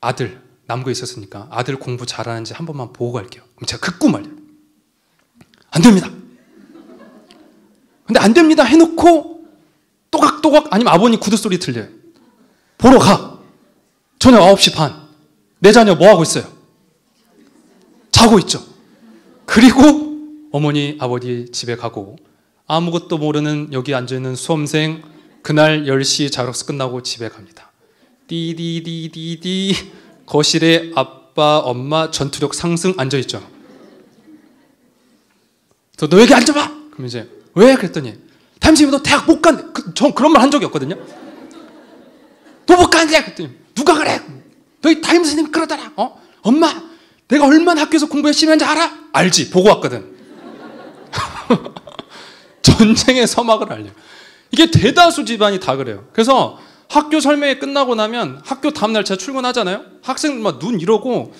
아들 남구 있었으니까 아들 공부 잘하는지 한 번만 보고 갈게요. 그럼 제가 극구 말이에요. 안 됩니다. 근데 안 됩니다 해놓고 또각또각 아니면 아버님 구두 소리 들려요. 보러 가. 저녁 9시 반. 내 자녀 뭐 하고 있어요? 자고 있죠. 그리고 어머니 아버지 집에 가고 아무것도 모르는 여기 앉아있는 수험생 그날 10시 자격서 끝나고 집에 갑니다. 띠디디디디 거실에 아빠, 엄마 전투력 상승 앉아있죠. 너 여기 앉아봐! 그럼 이제 왜? 그랬더니 담임님너 대학 못 간대. 그, 전 그런 말 한 적이 없거든요. 너못 간대. 그랬더니 누가 그래? 너희 담임선생님 그러더라. 어? 엄마 내가 얼마나 학교에서 공부 열심히 하지 알아? 알지. 보고 왔거든. 전쟁의 서막을 알려요. 이게 대다수 집안이 다 그래요. 그래서 학교 설명회 끝나고 나면 학교 다음날 제가 출근하잖아요. 학생들 막눈 이러고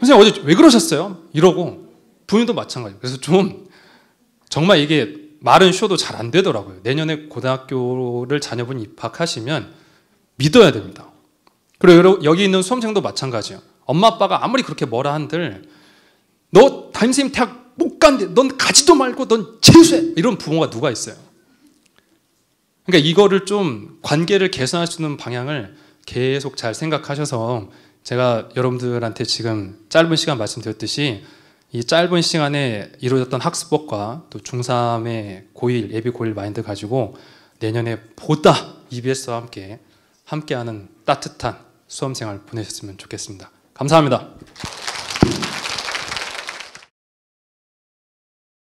선생님 어제 왜 그러셨어요? 이러고 부인도 마찬가지. 그래서 좀 정말 이게 말은 쉬어도 잘 안 되더라고요. 내년에 고등학교를 자녀분이 입학하시면 믿어야 됩니다. 그리고 여기 있는 수험생도 마찬가지예요. 엄마 아빠가 아무리 그렇게 뭐라 한들 너 담임 선생님 대학 못 간대. 넌 가지도 말고 넌 재수해. 이런 부모가 누가 있어요? 그러니까 이거를 좀 관계를 개선할 수 있는 방향을 계속 잘 생각하셔서 제가 여러분들한테 지금 짧은 시간 말씀드렸듯이 이 짧은 시간에 이루어졌던 학습법과 또 중3의 고1, 예비 고1 마인드 가지고 내년에 보다 EBS와 함께 함께하는 따뜻한 수험생활 보내셨으면 좋겠습니다. 감사합니다.